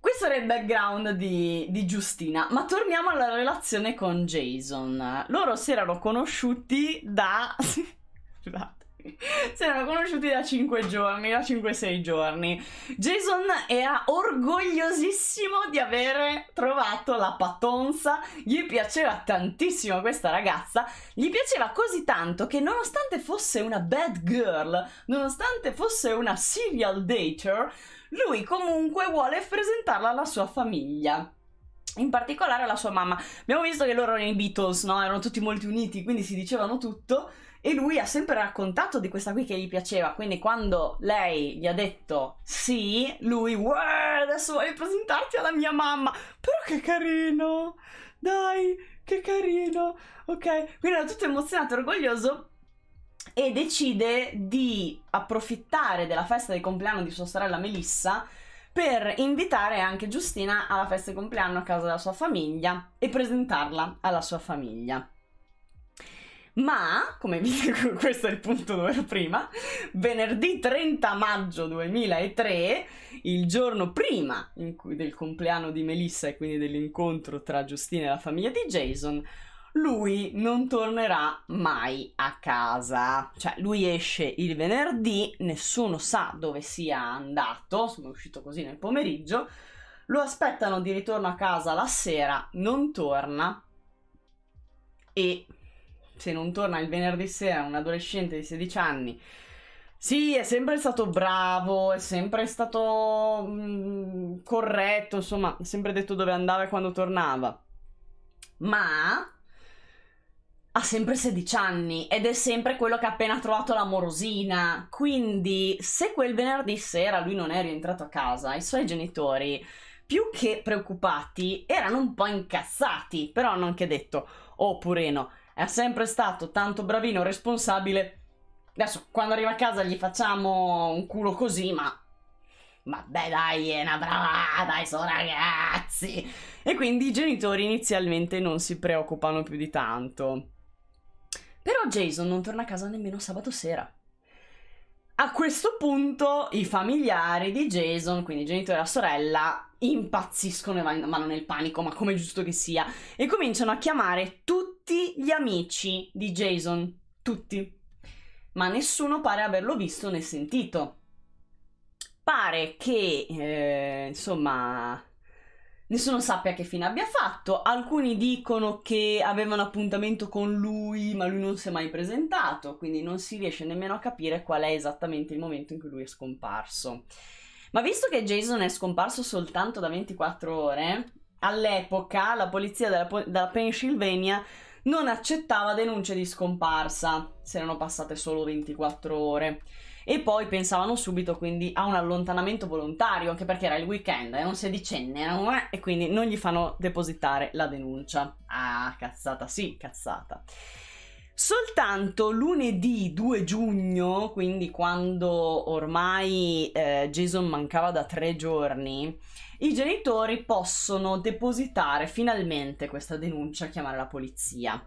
questo era il background di, di, Giustina, ma torniamo alla relazione con Jason. Loro si erano conosciuti da... da Si erano conosciuti da 5 giorni, da 5-6 giorni. Jason era orgogliosissimo di aver trovato la patonza, gli piaceva tantissimo questa ragazza, gli piaceva così tanto che nonostante fosse una bad girl, nonostante fosse una serial dater, lui comunque vuole presentarla alla sua famiglia. In particolare alla sua mamma. Abbiamo visto che loro nei Beatles no? erano tutti molto uniti, quindi si dicevano tutto. E lui ha sempre raccontato di questa qui che gli piaceva, quindi quando lei gli ha detto sì, lui, adesso voglio presentarti alla mia mamma, però che carino, dai, che carino, ok? Quindi era tutto emozionato, orgoglioso, e decide di approfittare della festa di compleanno di sua sorella Melissa per invitare anche Giustina alla festa di compleanno a casa della sua famiglia e presentarla alla sua famiglia. Ma, come vi dico, questo è il punto dove ero prima, venerdì 30 maggio 2003, il giorno prima cui, del compleanno di Melissa e quindi dell'incontro tra Giustina e la famiglia di Jason, lui non tornerà mai a casa. Cioè, lui esce il venerdì, nessuno sa dove sia andato, sono uscito così nel pomeriggio, lo aspettano di ritorno a casa la sera, non torna e se non torna il venerdì sera un adolescente di 16 anni sì, è sempre stato bravo, è sempre stato mh, mm, corretto, insomma, ha sempre detto dove andava e quando tornava. Ma ha sempre 16 anni ed è sempre quello che ha appena trovato la morosina. Quindi, se quel venerdì sera lui non è rientrato a casa, i suoi genitori, più che preoccupati, erano un po' incazzati, però hanno anche detto, oh no è sempre stato tanto bravino, responsabile. Adesso, quando arriva a casa gli facciamo un culo così, ma... Ma beh, dai, è una brava, dai, sono ragazzi! E quindi i genitori inizialmente non si preoccupano più di tanto. Però Jason non torna a casa nemmeno sabato sera. A questo punto i familiari di Jason, quindi i genitori e la sorella, impazziscono e vanno nel panico, ma come giusto che sia, e cominciano a chiamare tutti gli amici di Jason, tutti, ma nessuno pare averlo visto né sentito. Pare che, eh, insomma, nessuno sappia che fine abbia fatto. Alcuni dicono che avevano appuntamento con lui, ma lui non si è mai presentato, quindi non si riesce nemmeno a capire qual è esattamente il momento in cui lui è scomparso. Ma visto che Jason è scomparso soltanto da 24 ore, all'epoca la polizia della, della Pennsylvania non accettava denunce di scomparsa, se erano passate solo 24 ore. E poi pensavano subito quindi a un allontanamento volontario, anche perché era il weekend, era eh, un sedicenne, eh, e quindi non gli fanno depositare la denuncia. Ah, cazzata, sì, cazzata. Soltanto lunedì 2 giugno, quindi quando ormai eh, Jason mancava da tre giorni, i genitori possono depositare finalmente questa denuncia chiamare la polizia.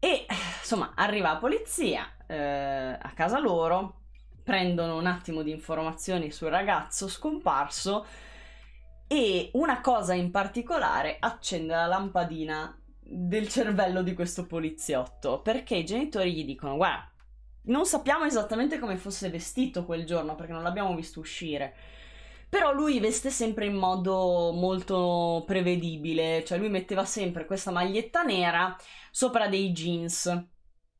E insomma, arriva la polizia eh, a casa loro, prendono un attimo di informazioni sul ragazzo scomparso e una cosa in particolare accende la lampadina del cervello di questo poliziotto, perché i genitori gli dicono, guarda, non sappiamo esattamente come fosse vestito quel giorno perché non l'abbiamo visto uscire. Però lui veste sempre in modo molto prevedibile, cioè lui metteva sempre questa maglietta nera sopra dei jeans,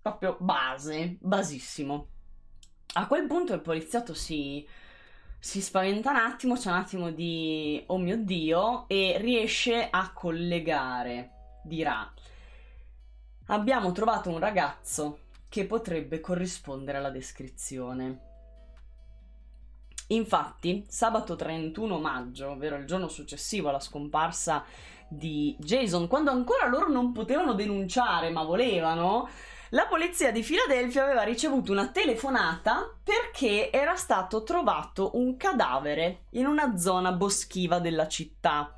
proprio base, basissimo. A quel punto il poliziotto si, si spaventa un attimo, c'è un attimo di oh mio dio, e riesce a collegare dirà abbiamo trovato un ragazzo che potrebbe corrispondere alla descrizione. Infatti, sabato 31 maggio, ovvero il giorno successivo alla scomparsa di Jason, quando ancora loro non potevano denunciare, ma volevano, la polizia di Filadelfia aveva ricevuto una telefonata perché era stato trovato un cadavere in una zona boschiva della città,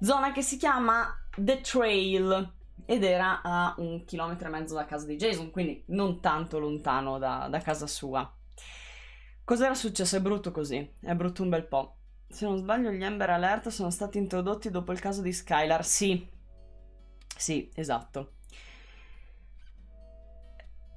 zona che si chiama The Trail ed era a un chilometro e mezzo da casa di Jason, quindi non tanto lontano da, da casa sua. Cos'era successo? È brutto così, è brutto un bel po'. Se non sbaglio gli Ember Alert sono stati introdotti dopo il caso di Skylar, sì. Sì, esatto.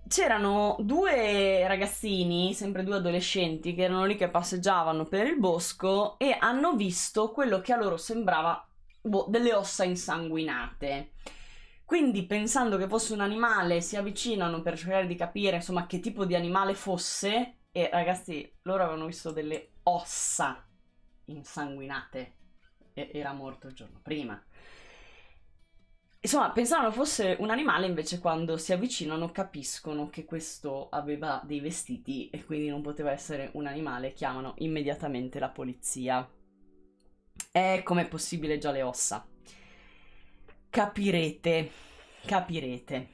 C'erano due ragazzini, sempre due adolescenti, che erano lì che passeggiavano per il bosco e hanno visto quello che a loro sembrava boh, delle ossa insanguinate. Quindi, pensando che fosse un animale, si avvicinano per cercare di capire insomma che tipo di animale fosse. E ragazzi, loro avevano visto delle ossa insanguinate. E era morto il giorno prima. Insomma, pensavano fosse un animale, invece quando si avvicinano capiscono che questo aveva dei vestiti e quindi non poteva essere un animale, chiamano immediatamente la polizia è come possibile già le ossa. Capirete, capirete.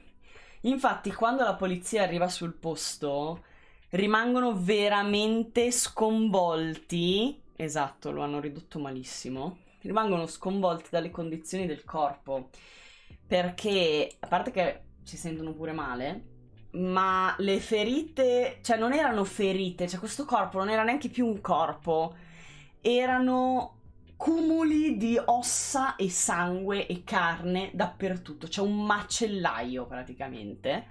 Infatti, quando la polizia arriva sul posto, rimangono veramente sconvolti. Esatto, lo hanno ridotto malissimo. Rimangono sconvolti dalle condizioni del corpo. Perché, a parte che si sentono pure male, ma le ferite, cioè non erano ferite, cioè questo corpo non era neanche più un corpo. Erano cumuli di ossa e sangue e carne dappertutto, c'è un macellaio praticamente.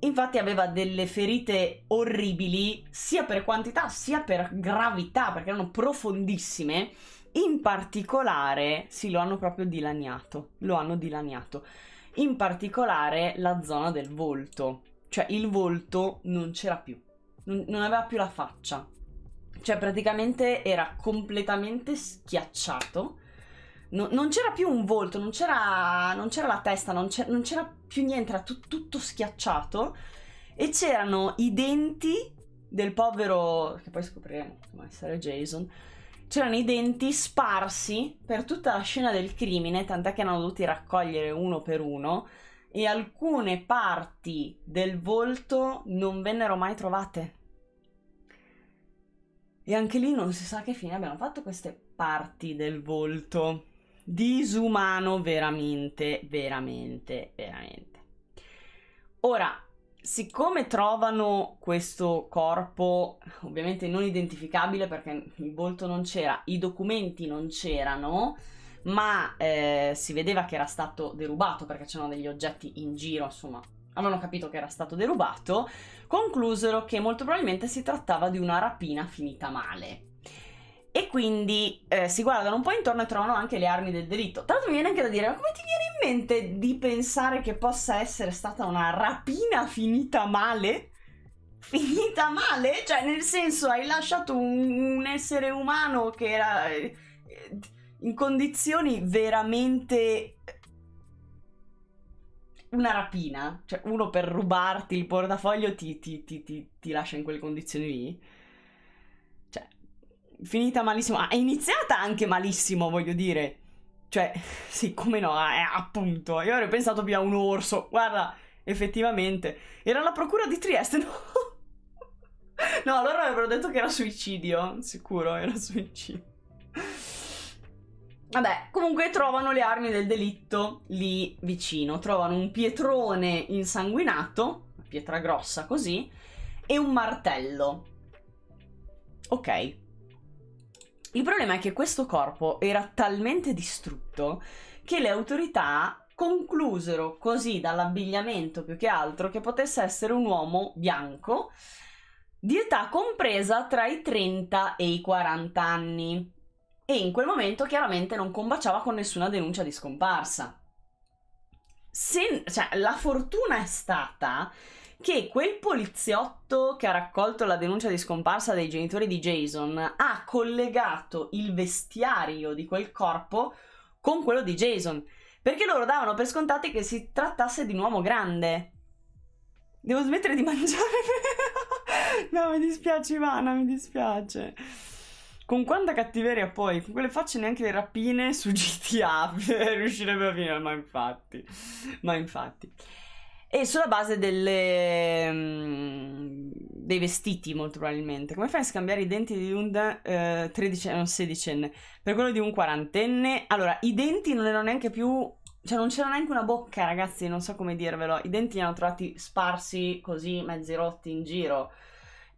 Infatti aveva delle ferite orribili sia per quantità sia per gravità, perché erano profondissime. In particolare, sì, lo hanno proprio dilaniato, lo hanno dilaniato. In particolare la zona del volto, cioè il volto non c'era più, non, non aveva più la faccia, cioè praticamente era completamente schiacciato. No, non c'era più un volto, non c'era, non c'era la testa, non c'era, non c'era, più niente, era tu, tutto schiacciato. E c'erano i denti del povero, che poi scopriremo come essere Jason, c'erano i denti sparsi per tutta la scena del crimine, tant'è che erano dovuti raccogliere uno per uno e alcune parti del volto non vennero mai trovate. E anche lì non si sa che fine abbiano fatto queste parti del volto. Disumano veramente, veramente, veramente. Ora, siccome trovano questo corpo, ovviamente non identificabile perché il volto non c'era, i documenti non c'erano, ma eh, si vedeva che era stato derubato perché c'erano degli oggetti in giro, insomma, avevano capito che era stato derubato, conclusero che molto probabilmente si trattava di una rapina finita male. E quindi eh, si guardano un po' intorno e trovano anche le armi del delitto. Tra l'altro mi viene anche da dire, ma come ti viene in mente di pensare che possa essere stata una rapina finita male? Finita male? Cioè, nel senso, hai lasciato un, un essere umano che era eh, in condizioni veramente una rapina, cioè uno per rubarti il portafoglio ti, ti, ti, ti lascia in quelle condizioni lì. Cioè, finita malissimo. Ah, è iniziata anche malissimo, voglio dire. Cioè, sì, come no, eh, appunto. Io avrei pensato più a un orso. Guarda, effettivamente. Era la procura di Trieste, no? no, loro avrebbero detto che era suicidio. Sicuro, era suicidio. Vabbè, comunque trovano le armi del delitto lì vicino. Trovano un pietrone insanguinato, una pietra grossa così, e un martello. Ok. Il problema è che questo corpo era talmente distrutto che le autorità conclusero così dall'abbigliamento più che altro che potesse essere un uomo bianco di età compresa tra i 30 e i 40 anni e in quel momento chiaramente non combaciava con nessuna denuncia di scomparsa. Se, cioè, la fortuna è stata che quel poliziotto che ha raccolto la denuncia di scomparsa dei genitori di Jason ha collegato il vestiario di quel corpo con quello di Jason, perché loro davano per scontato che si trattasse di un uomo grande. Devo smettere di mangiare. no, mi dispiace Ivana, mi dispiace. Con quanta cattiveria poi, con quelle facce neanche le rapine su GTA riuscirebbe a finire, ma infatti, ma infatti. E sulla base delle, um, dei vestiti, molto probabilmente. Come fai a scambiare i denti di un uh, eh, tredicenne, eh, sedicenne per quello di un quarantenne? Allora, i denti non erano neanche più... Cioè, non c'era neanche una bocca, ragazzi, non so come dirvelo. I denti li hanno trovati sparsi così, mezzi rotti in giro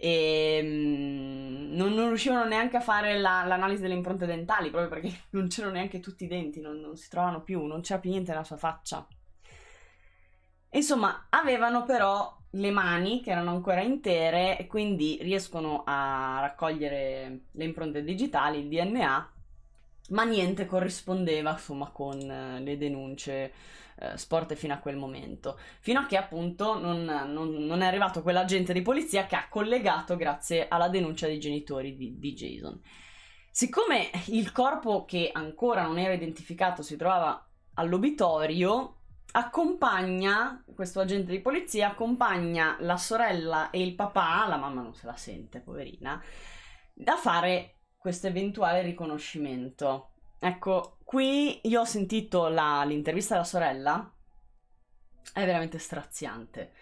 e ehm, non, non riuscivano neanche a fare la, l'analisi delle impronte dentali proprio perché non c'erano neanche tutti i denti, non, non si trovavano più, non c'era più niente nella sua faccia. Insomma, avevano però le mani che erano ancora intere e quindi riescono a raccogliere le impronte digitali, il DNA, ma niente corrispondeva insomma con eh, le denunce eh, sport fino a quel momento. Fino a che appunto non, non, non, è arrivato quell'agente di polizia che ha collegato grazie alla denuncia dei genitori di, di Jason. Siccome il corpo che ancora non era identificato si trovava all'obitorio, accompagna questo agente di polizia accompagna la sorella e il papà, la mamma non se la sente, poverina, da fare questo eventuale riconoscimento. Ecco, Qui io ho sentito la, l'intervista della sorella, è veramente straziante,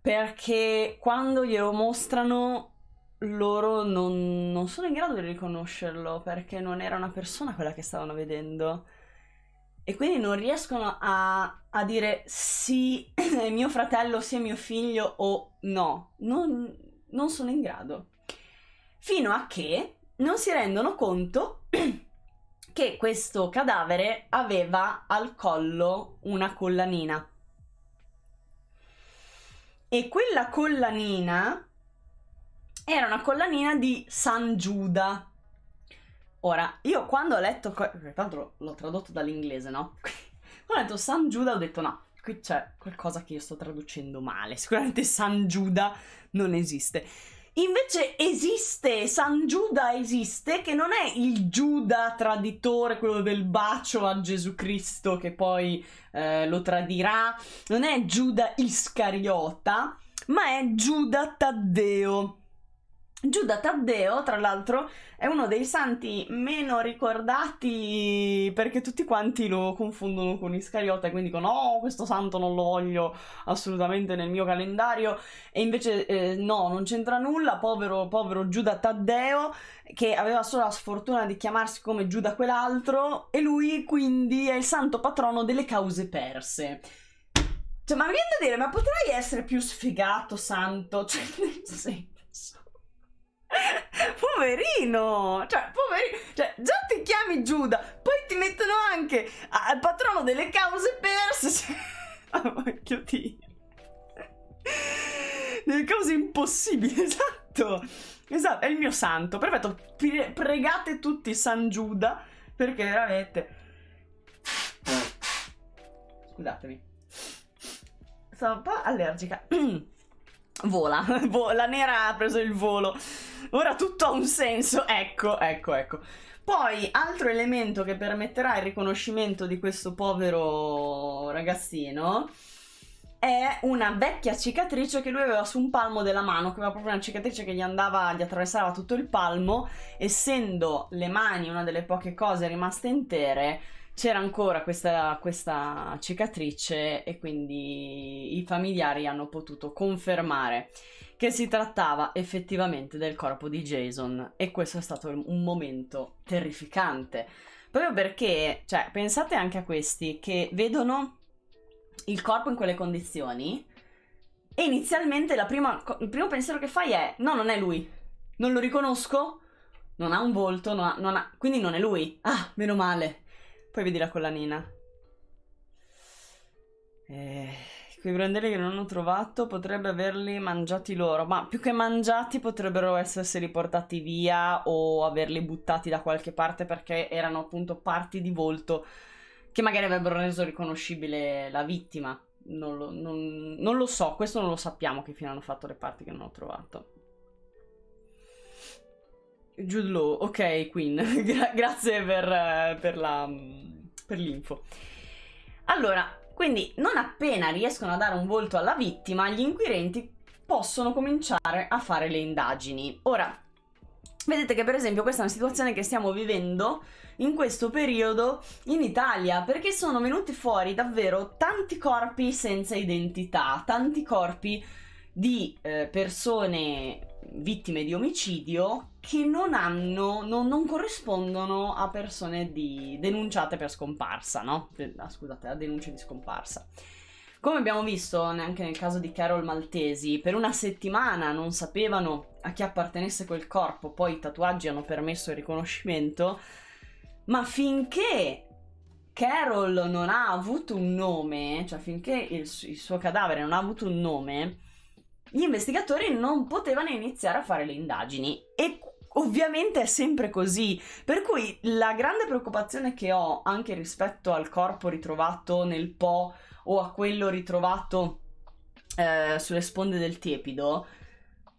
perché quando glielo mostrano loro non, non sono in grado di riconoscerlo, perché non era una persona quella che stavano vedendo e quindi non riescono a, a, dire sì, è mio fratello, sì, è mio figlio o no. Non, non sono in grado. Fino a che non si rendono conto che questo cadavere aveva al collo una collanina. E quella collanina era una collanina di San Giuda. Ora, io quando ho letto, tra l'altro l'ho tradotto dall'inglese, no? Quando ho letto San Giuda ho detto no, qui c'è qualcosa che io sto traducendo male, sicuramente San Giuda non esiste. Invece esiste, San Giuda esiste, che non è il Giuda traditore, quello del bacio a Gesù Cristo che poi eh, lo tradirà, non è Giuda Iscariota, ma è Giuda Taddeo Giuda Taddeo, tra l'altro, è uno dei santi meno ricordati perché tutti quanti lo confondono con Iscariota e quindi dicono no, oh, questo santo non lo voglio assolutamente nel mio calendario e invece eh, no, non c'entra nulla, povero, povero Giuda Taddeo che aveva solo la sfortuna di chiamarsi come Giuda quell'altro e lui quindi è il santo patrono delle cause perse. Cioè, ma mi viene da dire, ma potrei essere più sfigato santo? Cioè, nel senso poverino, cioè, poverino, cioè, già ti chiami Giuda, poi ti mettono anche al patrono delle cause perse. oh, cioè, ah, Dio. Delle cause impossibili, esatto. Esatto, è il mio santo. Perfetto, Pre pregate tutti San Giuda, perché veramente... Scusatemi. Sono un po' allergica. vola, la nera ha preso il volo. Ora tutto ha un senso. Ecco, ecco, ecco. Poi, altro elemento che permetterà il riconoscimento di questo povero ragazzino è una vecchia cicatrice che lui aveva su un palmo della mano, che aveva proprio una cicatrice che gli andava, gli attraversava tutto il palmo, essendo le mani una delle poche cose rimaste intere, c'era ancora questa, questa cicatrice e quindi i familiari hanno potuto confermare che si trattava effettivamente del corpo di Jason e questo è stato un momento terrificante. Proprio perché, cioè, pensate anche a questi che vedono il corpo in quelle condizioni e inizialmente prima, il primo pensiero che fai è no, non è lui, non lo riconosco, non ha un volto, non ha, non ha, quindi non è lui. Ah, meno male. Poi vedi la collanina. Eh quei brandelli che non ho trovato potrebbe averli mangiati loro, ma più che mangiati potrebbero esserseli portati via o averli buttati da qualche parte perché erano appunto parti di volto che magari avrebbero reso riconoscibile la vittima. Non lo, non, non lo so, questo non lo sappiamo che fine hanno fatto le parti che non ho trovato. Jude Law, ok Queen, Gra grazie per, per l'info. Allora, quindi non appena riescono a dare un volto alla vittima, gli inquirenti possono cominciare a fare le indagini. Ora, vedete che per esempio questa è una situazione che stiamo vivendo in questo periodo in Italia perché sono venuti fuori davvero tanti corpi senza identità, tanti corpi di eh, persone vittime di omicidio che non hanno, non, non corrispondono a persone di, denunciate per scomparsa, no? De, ah, scusate, a denunce di scomparsa. Come abbiamo visto neanche nel caso di Carol Maltesi, per una settimana non sapevano a chi appartenesse quel corpo, poi i tatuaggi hanno permesso il riconoscimento, ma finché Carol non ha avuto un nome, cioè finché il, il suo cadavere non ha avuto un nome, gli investigatori non potevano iniziare a fare le indagini e ovviamente è sempre così. Per cui la grande preoccupazione che ho anche rispetto al corpo ritrovato nel Po o a quello ritrovato eh, sulle sponde del Tiepido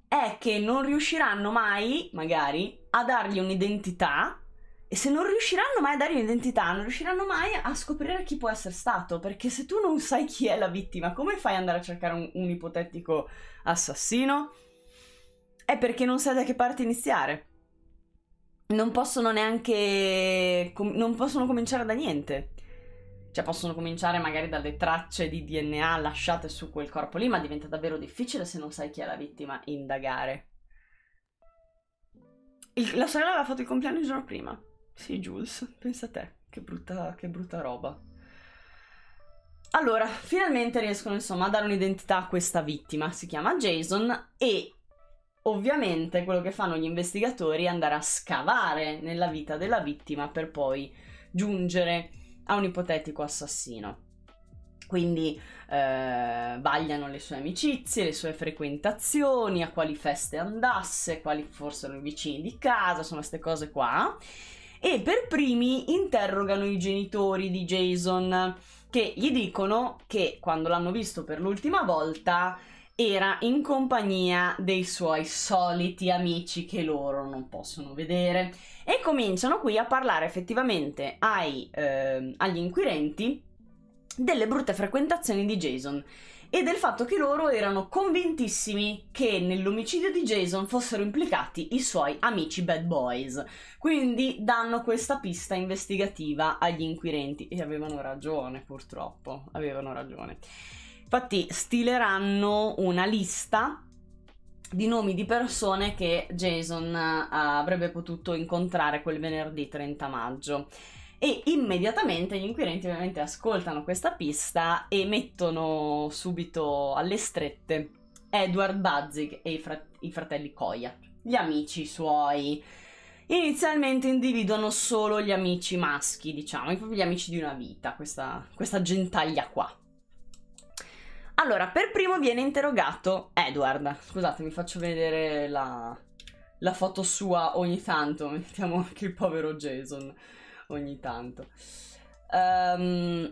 è che non riusciranno mai, magari, a dargli un'identità e se non riusciranno mai a dare un'identità, non riusciranno mai a scoprire chi può essere stato, perché se tu non sai chi è la vittima, come fai ad andare a cercare un, un ipotetico assassino? È perché non sai da che parte iniziare. Non possono neanche... Com- non possono cominciare da niente. Cioè possono cominciare magari dalle tracce di DNA lasciate su quel corpo lì, ma diventa davvero difficile se non sai chi è la vittima indagare. Il- la sorella aveva fatto il compleanno il giorno prima. Sì, Jules, pensa a te, che brutta, che brutta roba. Allora, finalmente riescono insomma a dare un'identità a questa vittima, si chiama Jason e ovviamente quello che fanno gli investigatori è andare a scavare nella vita della vittima per poi giungere a un ipotetico assassino. Quindi eh, vagliano le sue amicizie, le sue frequentazioni, a quali feste andasse, quali fossero i vicini di casa, sono queste cose qua e per primi interrogano i genitori di Jason che gli dicono che quando l'hanno visto per l'ultima volta era in compagnia dei suoi soliti amici che loro non possono vedere e cominciano qui a parlare effettivamente ai, eh, agli inquirenti delle brutte frequentazioni di Jason e del fatto che loro erano convintissimi che nell'omicidio di Jason fossero implicati i suoi amici bad boys. Quindi danno questa pista investigativa agli inquirenti e avevano ragione, purtroppo, avevano ragione. Infatti stileranno una lista di nomi di persone che Jason uh, avrebbe potuto incontrare quel venerdì 30 maggio e immediatamente gli inquirenti ovviamente ascoltano questa pista e mettono subito alle strette Edward Bazig e i, frat- i fratelli Koya, gli amici suoi. Inizialmente individuano solo gli amici maschi, diciamo, proprio gli amici di una vita, questa, questa gentaglia qua. Allora, per primo viene interrogato Edward. Scusate, mi faccio vedere la, la foto sua ogni tanto, mettiamo anche il povero Jason ogni tanto. Um,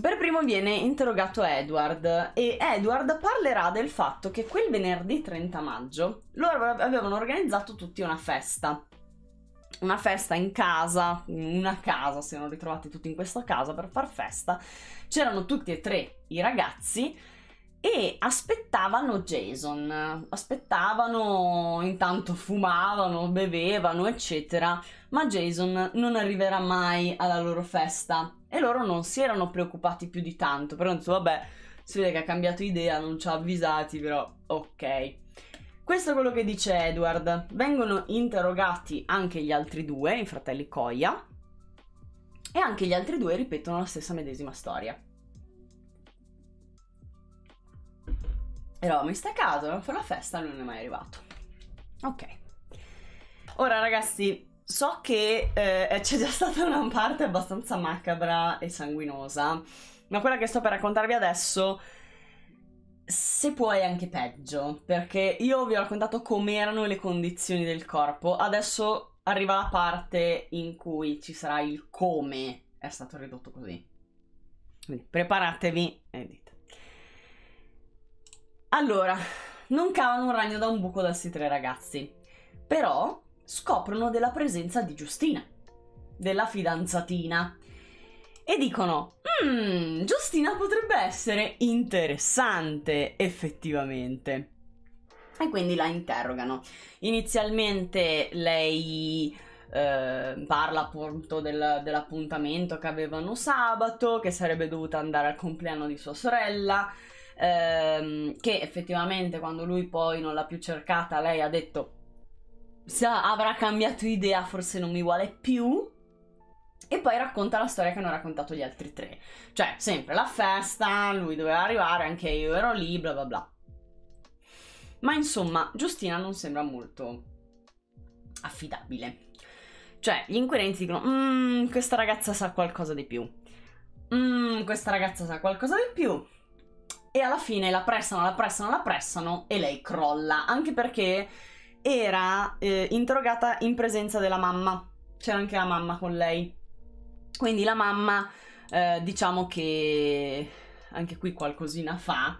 per primo viene interrogato Edward e Edward parlerà del fatto che quel venerdì 30 maggio loro avevano organizzato tutti una festa. Una festa in casa, in una casa, si erano ritrovati tutti in questa casa per far festa. C'erano tutti e tre i ragazzi e aspettavano Jason, aspettavano, intanto fumavano, bevevano, eccetera, ma Jason non arriverà mai alla loro festa e loro non si erano preoccupati più di tanto, però insomma, vabbè, si vede che ha cambiato idea, non ci ha avvisati, però ok. Questo è quello che dice Edward. Vengono interrogati anche gli altri due, i fratelli Koya, e anche gli altri due ripetono la stessa medesima storia. Eravamo in staccato, non fa la festa, lui non è mai arrivato. Ok. Ora ragazzi, so che eh, c'è già stata una parte abbastanza macabra e sanguinosa, ma quella che sto per raccontarvi adesso, se puoi, è anche peggio, perché io vi ho raccontato com'erano le condizioni del corpo, adesso arriva la parte in cui ci sarà il come è stato ridotto così. Quindi preparatevi e dite. Allora, non cavano un ragno da un buco da questi tre ragazzi, però scoprono della presenza di Giustina, della fidanzatina, e dicono, mmm, Giustina potrebbe essere interessante effettivamente. E quindi la interrogano. Inizialmente lei eh, parla appunto del, dell'appuntamento che avevano sabato, che sarebbe dovuta andare al compleanno di sua sorella ehm, che effettivamente quando lui poi non l'ha più cercata lei ha detto sa, avrà cambiato idea, forse non mi vuole più. E poi racconta la storia che hanno raccontato gli altri tre. Cioè, sempre la festa, lui doveva arrivare, anche io ero lì, bla bla bla. Ma insomma, Giustina non sembra molto affidabile. Cioè, gli inquirenti dicono, mmm, questa ragazza sa qualcosa di più. Mmm, questa ragazza sa qualcosa di più e alla fine la pressano, la pressano, la pressano e lei crolla, anche perché era eh, interrogata in presenza della mamma, c'era anche la mamma con lei. Quindi la mamma, eh, diciamo che anche qui qualcosina fa,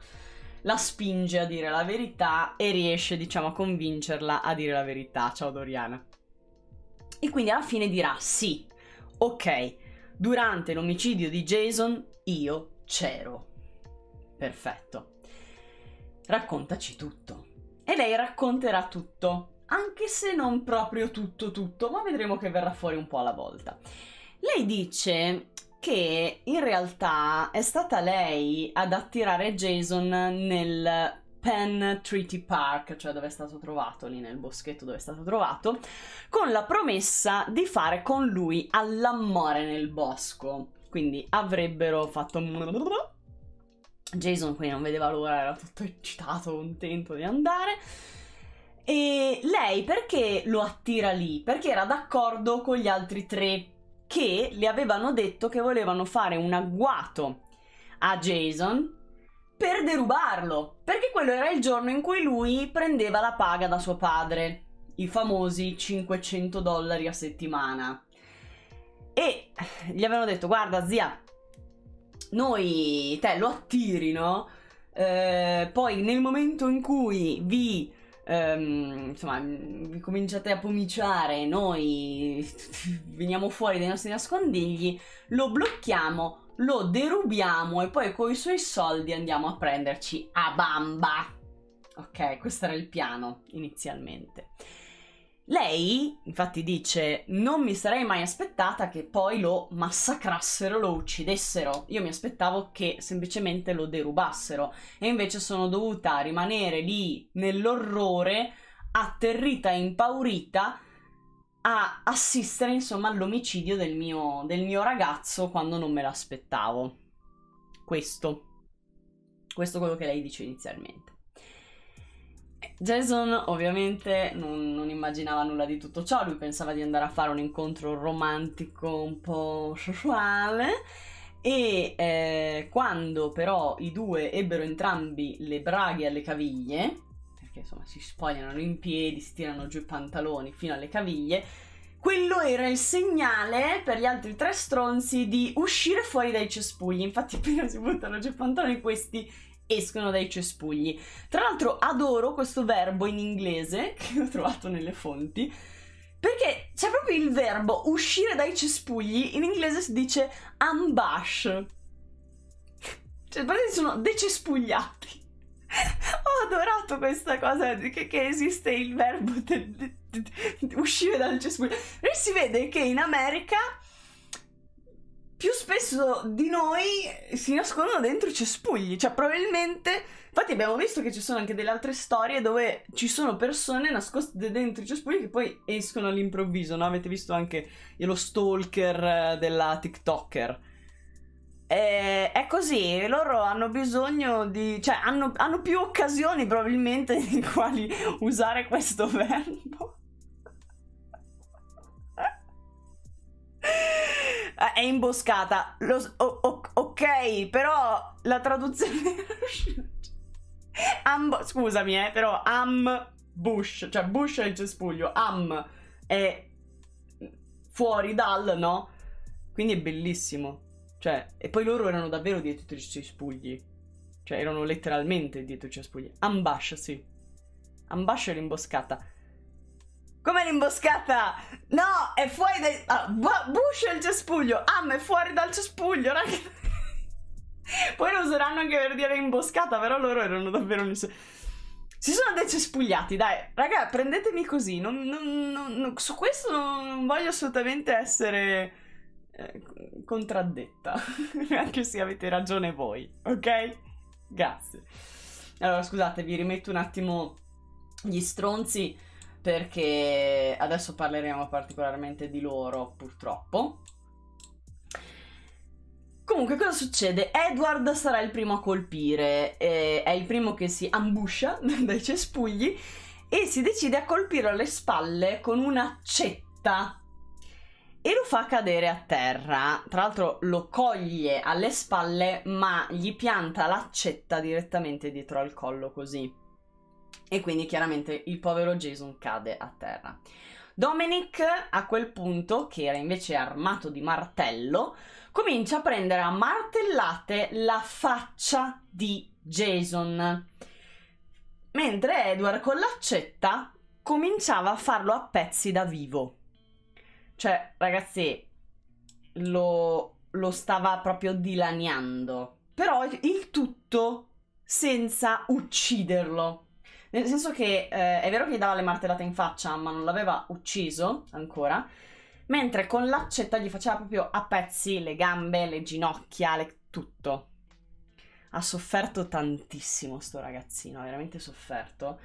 la spinge a dire la verità e riesce, diciamo, a convincerla a dire la verità. Ciao Doriana. E quindi alla fine dirà sì, ok, durante l'omicidio di Jason io c'ero. Perfetto. Raccontaci tutto. E lei racconterà tutto, anche se non proprio tutto tutto, ma vedremo che verrà fuori un po' alla volta. Lei dice che in realtà è stata lei ad attirare Jason nel Penn Treaty Park, cioè dove è stato trovato, lì nel boschetto dove è stato trovato, con la promessa di fare con lui all'amore nel bosco. Quindi avrebbero fatto Jason quindi non vedeva l'ora, era tutto eccitato, contento di andare. E lei perché lo attira lì? Perché era d'accordo con gli altri tre che le avevano detto che volevano fare un agguato a Jason per derubarlo, perché quello era il giorno in cui lui prendeva la paga da suo padre, i famosi 500 dollari a settimana. E gli avevano detto, guarda zia, noi te lo attirino, eh, poi nel momento in cui vi ehm, insomma vi cominciate a pomiciare, noi veniamo fuori dai nostri nascondigli, lo blocchiamo, lo derubiamo e poi con i suoi soldi andiamo a prenderci a bamba. Ok, questo era il piano inizialmente. Lei infatti dice non mi sarei mai aspettata che poi lo massacrassero, lo uccidessero, io mi aspettavo che semplicemente lo derubassero e invece sono dovuta rimanere lì nell'orrore, atterrita e impaurita a assistere insomma all'omicidio del mio, del mio ragazzo quando non me l'aspettavo. Questo. Questo è quello che lei dice inizialmente. Jason ovviamente non, non, immaginava nulla di tutto ciò, lui pensava di andare a fare un incontro romantico un po' sessuale e eh, quando però i due ebbero entrambi le braghe alle caviglie, perché insomma si spogliano in piedi, si tirano giù i pantaloni fino alle caviglie, quello era il segnale per gli altri tre stronzi di uscire fuori dai cespugli. Infatti, appena si buttano giù i pantaloni, questi escono dai cespugli. Tra l'altro adoro questo verbo in inglese che ho trovato nelle fonti. Perché c'è proprio il verbo uscire dai cespugli, in inglese si dice ambush. Cioè, praticamente sono decespugliati. ho adorato questa cosa che, che esiste il verbo de, de, de, uscire dal cespuglio. E si vede che in America più spesso di noi si nascondono dentro i cespugli. Cioè, probabilmente. Infatti, abbiamo visto che ci sono anche delle altre storie dove ci sono persone nascoste dentro i cespugli che poi escono all'improvviso. No? Avete visto anche lo stalker eh, della TikToker. Eh, è così, loro hanno bisogno di. cioè, hanno, hanno più occasioni probabilmente in quali usare questo verbo. Eh, è imboscata. Lo, o, o, ok, però la traduzione... Amb, scusami, eh, però am Bush, cioè Bush è il cespuglio, am è fuori dal, no? Quindi è bellissimo. Cioè, e poi loro erano davvero dietro i cespugli. Cioè, erano letteralmente dietro i cespugli. Ambush, sì. Ambush è l'imboscata. Come l'imboscata? No, è fuori dal... Ah, Bush è il cespuglio. Ah, ma è fuori dal cespuglio, raga. Poi lo useranno anche per dire imboscata, però loro erano davvero... Si sono decespugliati, dai. Raga, prendetemi così. Non, non, non, su questo non, voglio assolutamente essere eh, contraddetta. anche se avete ragione voi, ok? Grazie. Allora, scusate, vi rimetto un attimo gli stronzi perché adesso parleremo particolarmente di loro purtroppo. Comunque cosa succede? Edward sarà il primo a colpire, eh, è il primo che si ambuscia dai cespugli e si decide a colpirlo alle spalle con un'accetta e lo fa cadere a terra. Tra l'altro lo coglie alle spalle ma gli pianta l'accetta direttamente dietro al collo così. E quindi chiaramente il povero Jason cade a terra. Dominic, a quel punto, che era invece armato di martello, comincia a prendere a martellate la faccia di Jason. Mentre Edward con l'accetta cominciava a farlo a pezzi da vivo. Cioè, ragazzi, lo, lo stava proprio dilaniando. Però il tutto senza ucciderlo. Nel senso che eh, è vero che gli dava le martellate in faccia, ma non l'aveva ucciso ancora. Mentre con l'accetta gli faceva proprio a pezzi le gambe, le ginocchia, le... tutto. Ha sofferto tantissimo sto ragazzino, ha veramente sofferto.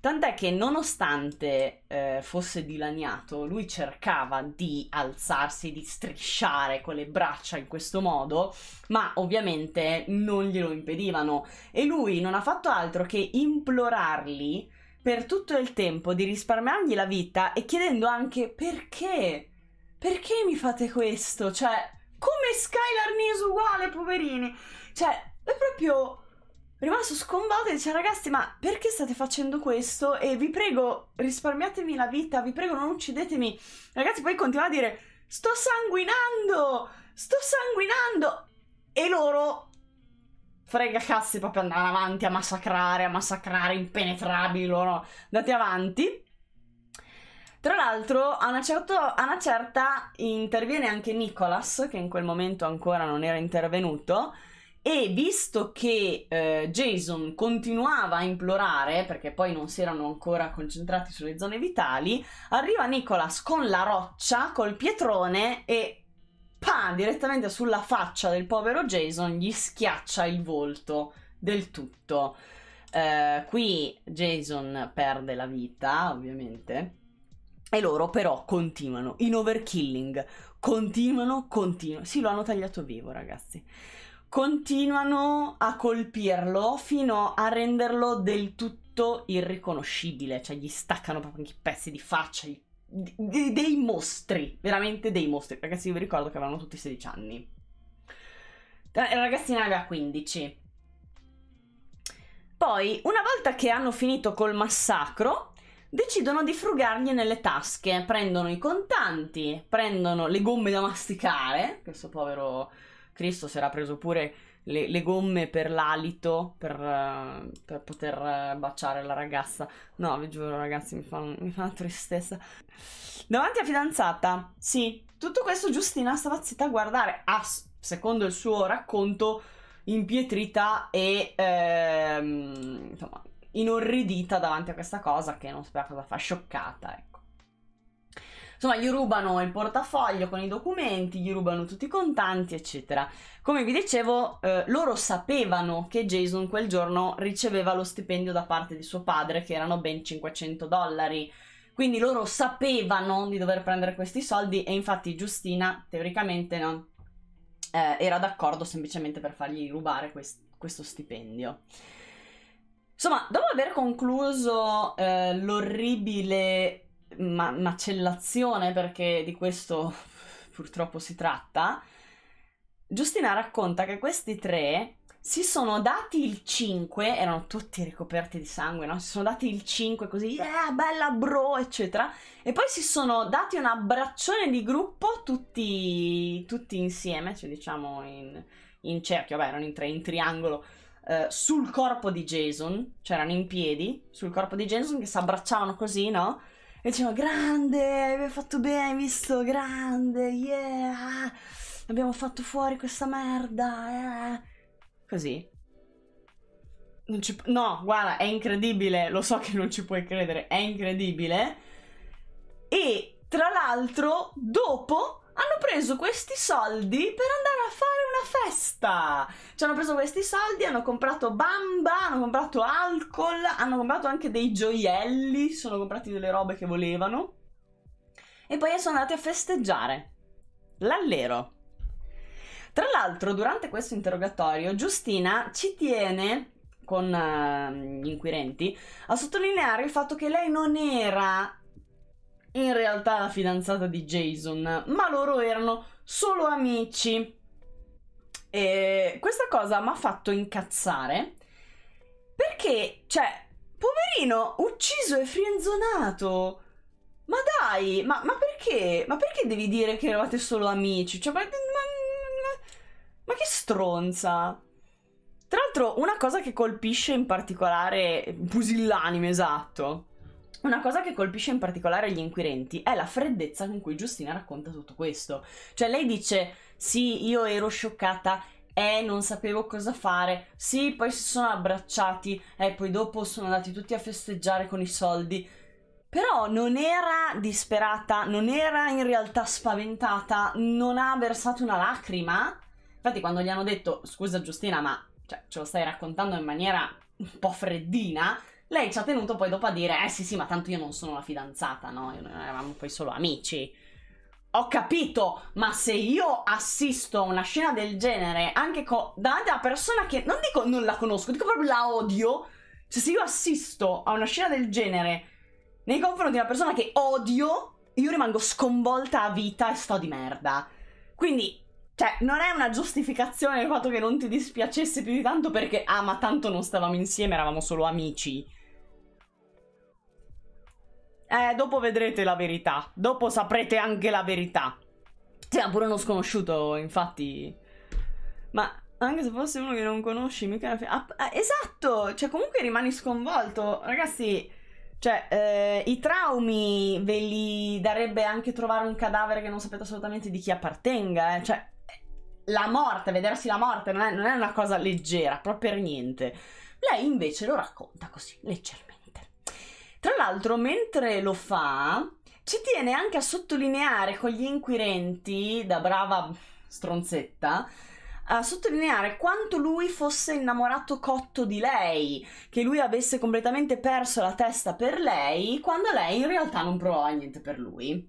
Tant'è che nonostante eh, fosse dilaniato, lui cercava di alzarsi, di strisciare con le braccia in questo modo, ma ovviamente non glielo impedivano e lui non ha fatto altro che implorarli per tutto il tempo di risparmiargli la vita e chiedendo anche perché? Perché mi fate questo? Cioè, come Skylar News uguale, poverini? Cioè, è proprio rimasto sconvolto e dice ragazzi ma perché state facendo questo e vi prego risparmiatemi la vita, vi prego non uccidetemi. Ragazzi poi continua a dire sto sanguinando, sto sanguinando e loro frega cazzi proprio andare avanti a massacrare, a massacrare impenetrabili loro, andate avanti. Tra l'altro, a, certo, a una, certa interviene anche Nicholas, che in quel momento ancora non era intervenuto, e visto che eh, Jason continuava a implorare, perché poi non si erano ancora concentrati sulle zone vitali, arriva Nicholas con la roccia, col pietrone e pa, direttamente sulla faccia del povero Jason gli schiaccia il volto del tutto. Eh, qui Jason perde la vita, ovviamente. E loro però continuano in overkilling. Continuano, continuano. Sì, lo hanno tagliato vivo, ragazzi continuano a colpirlo fino a renderlo del tutto irriconoscibile, cioè gli staccano proprio anche i pezzi di faccia, gli, de, dei mostri, veramente dei mostri. Ragazzi, io vi ricordo che avevano tutti 16 anni. La eh, ragazzina aveva 15. Poi, una volta che hanno finito col massacro, decidono di frugargli nelle tasche, prendono i contanti, prendono le gomme da masticare, questo povero Cristo si era preso pure le, le gomme per l'alito per, uh, per poter eh, baciare la ragazza. No, vi giuro, ragazzi, mi fa, mi fa una tristezza. Davanti a fidanzata, sì, tutto questo Giustina stava zitta a guardare. Ah, secondo il suo racconto, impietrita e ehm, insomma, inorridita davanti a questa cosa che non sapeva cosa fa, scioccata, ecco. Insomma, gli rubano il portafoglio con i documenti, gli rubano tutti i contanti, eccetera. Come vi dicevo, eh, loro sapevano che Jason quel giorno riceveva lo stipendio da parte di suo padre, che erano ben 500 dollari. Quindi loro sapevano di dover prendere questi soldi e infatti Giustina, teoricamente, no, eh, era d'accordo semplicemente per fargli rubare quest- questo stipendio. Insomma, dopo aver concluso eh, l'orribile ma- macellazione, perché di questo purtroppo si tratta, Giustina racconta che questi tre si sono dati il 5, erano tutti ricoperti di sangue, no? Si sono dati il 5 così, yeah, bella bro, eccetera. E poi si sono dati un abbraccione di gruppo tutti, tutti insieme, cioè diciamo in, in cerchio, vabbè, erano in tre, in triangolo, eh, sul corpo di Jason, cioè erano in piedi, sul corpo di Jason che si abbracciavano così, no? E diceva, grande, hai fatto bene, hai visto, grande, yeah, abbiamo fatto fuori questa merda, eh. Così. Ci... No, guarda, è incredibile, lo so che non ci puoi credere, è incredibile. E tra l'altro, dopo hanno preso questi soldi per andare a fare una festa. Ci hanno preso questi soldi, hanno comprato bamba, hanno comprato alcol, hanno comprato anche dei gioielli, sono comprati delle robe che volevano. E poi sono andati a festeggiare. L'allero. Tra l'altro, durante questo interrogatorio, Giustina ci tiene con uh, gli inquirenti a sottolineare il fatto che lei non era in realtà la fidanzata di Jason, ma loro erano solo amici. E questa cosa mi ha fatto incazzare perché, cioè, poverino, ucciso e frienzonato. Ma dai, ma, ma, perché? Ma perché devi dire che eravate solo amici? Cioè, ma, ma, ma che stronza! Tra l'altro, una cosa che colpisce in particolare eh, Pusillanime, esatto una cosa che colpisce in particolare gli inquirenti è la freddezza con cui Giustina racconta tutto questo. Cioè lei dice sì, io ero scioccata, eh, non sapevo cosa fare, sì, poi si sono abbracciati, eh, poi dopo sono andati tutti a festeggiare con i soldi. Però non era disperata, non era in realtà spaventata, non ha versato una lacrima. Infatti quando gli hanno detto scusa Giustina ma cioè, ce lo stai raccontando in maniera un po' freddina, lei ci ha tenuto poi dopo a dire, eh sì sì, ma tanto io non sono la fidanzata, no? Noi Eravamo poi solo amici. Ho capito, ma se io assisto a una scena del genere anche co- davanti a una persona che non dico non la conosco, dico proprio la odio. Cioè, se io assisto a una scena del genere nei confronti di una persona che odio, io rimango sconvolta a vita e sto di merda. Quindi, cioè, non è una giustificazione il fatto che non ti dispiacesse più di tanto perché, ah, ma tanto non stavamo insieme, eravamo solo amici. Eh, dopo vedrete la verità. Dopo saprete anche la verità. Sì, pure uno sconosciuto, infatti. Ma anche se fosse uno che non conosci, mica la ah, ah, esatto! Cioè, comunque rimani sconvolto. Ragazzi, cioè, eh, i traumi ve li darebbe anche trovare un cadavere che non sapete assolutamente di chi appartenga. Eh. Cioè, la morte, vedersi la morte, non è, non è una cosa leggera, proprio per niente. Lei invece lo racconta così, leggero. Tra l'altro, mentre lo fa, ci tiene anche a sottolineare con gli inquirenti, da brava stronzetta, a sottolineare quanto lui fosse innamorato cotto di lei, che lui avesse completamente perso la testa per lei, quando lei in realtà non provava niente per lui.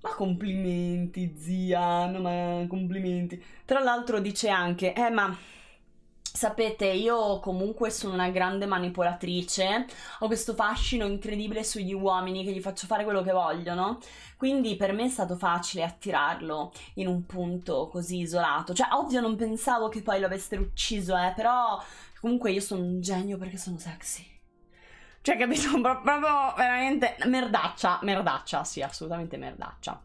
Ma complimenti, zia, no, ma complimenti. Tra l'altro dice anche, eh ma Sapete, io comunque sono una grande manipolatrice, ho questo fascino incredibile sugli uomini che gli faccio fare quello che vogliono, quindi per me è stato facile attirarlo in un punto così isolato. Cioè, ovvio non pensavo che poi lo avessero ucciso, eh, però comunque io sono un genio perché sono sexy. Cioè, capito? Proprio veramente merdaccia, merdaccia, sì, assolutamente merdaccia.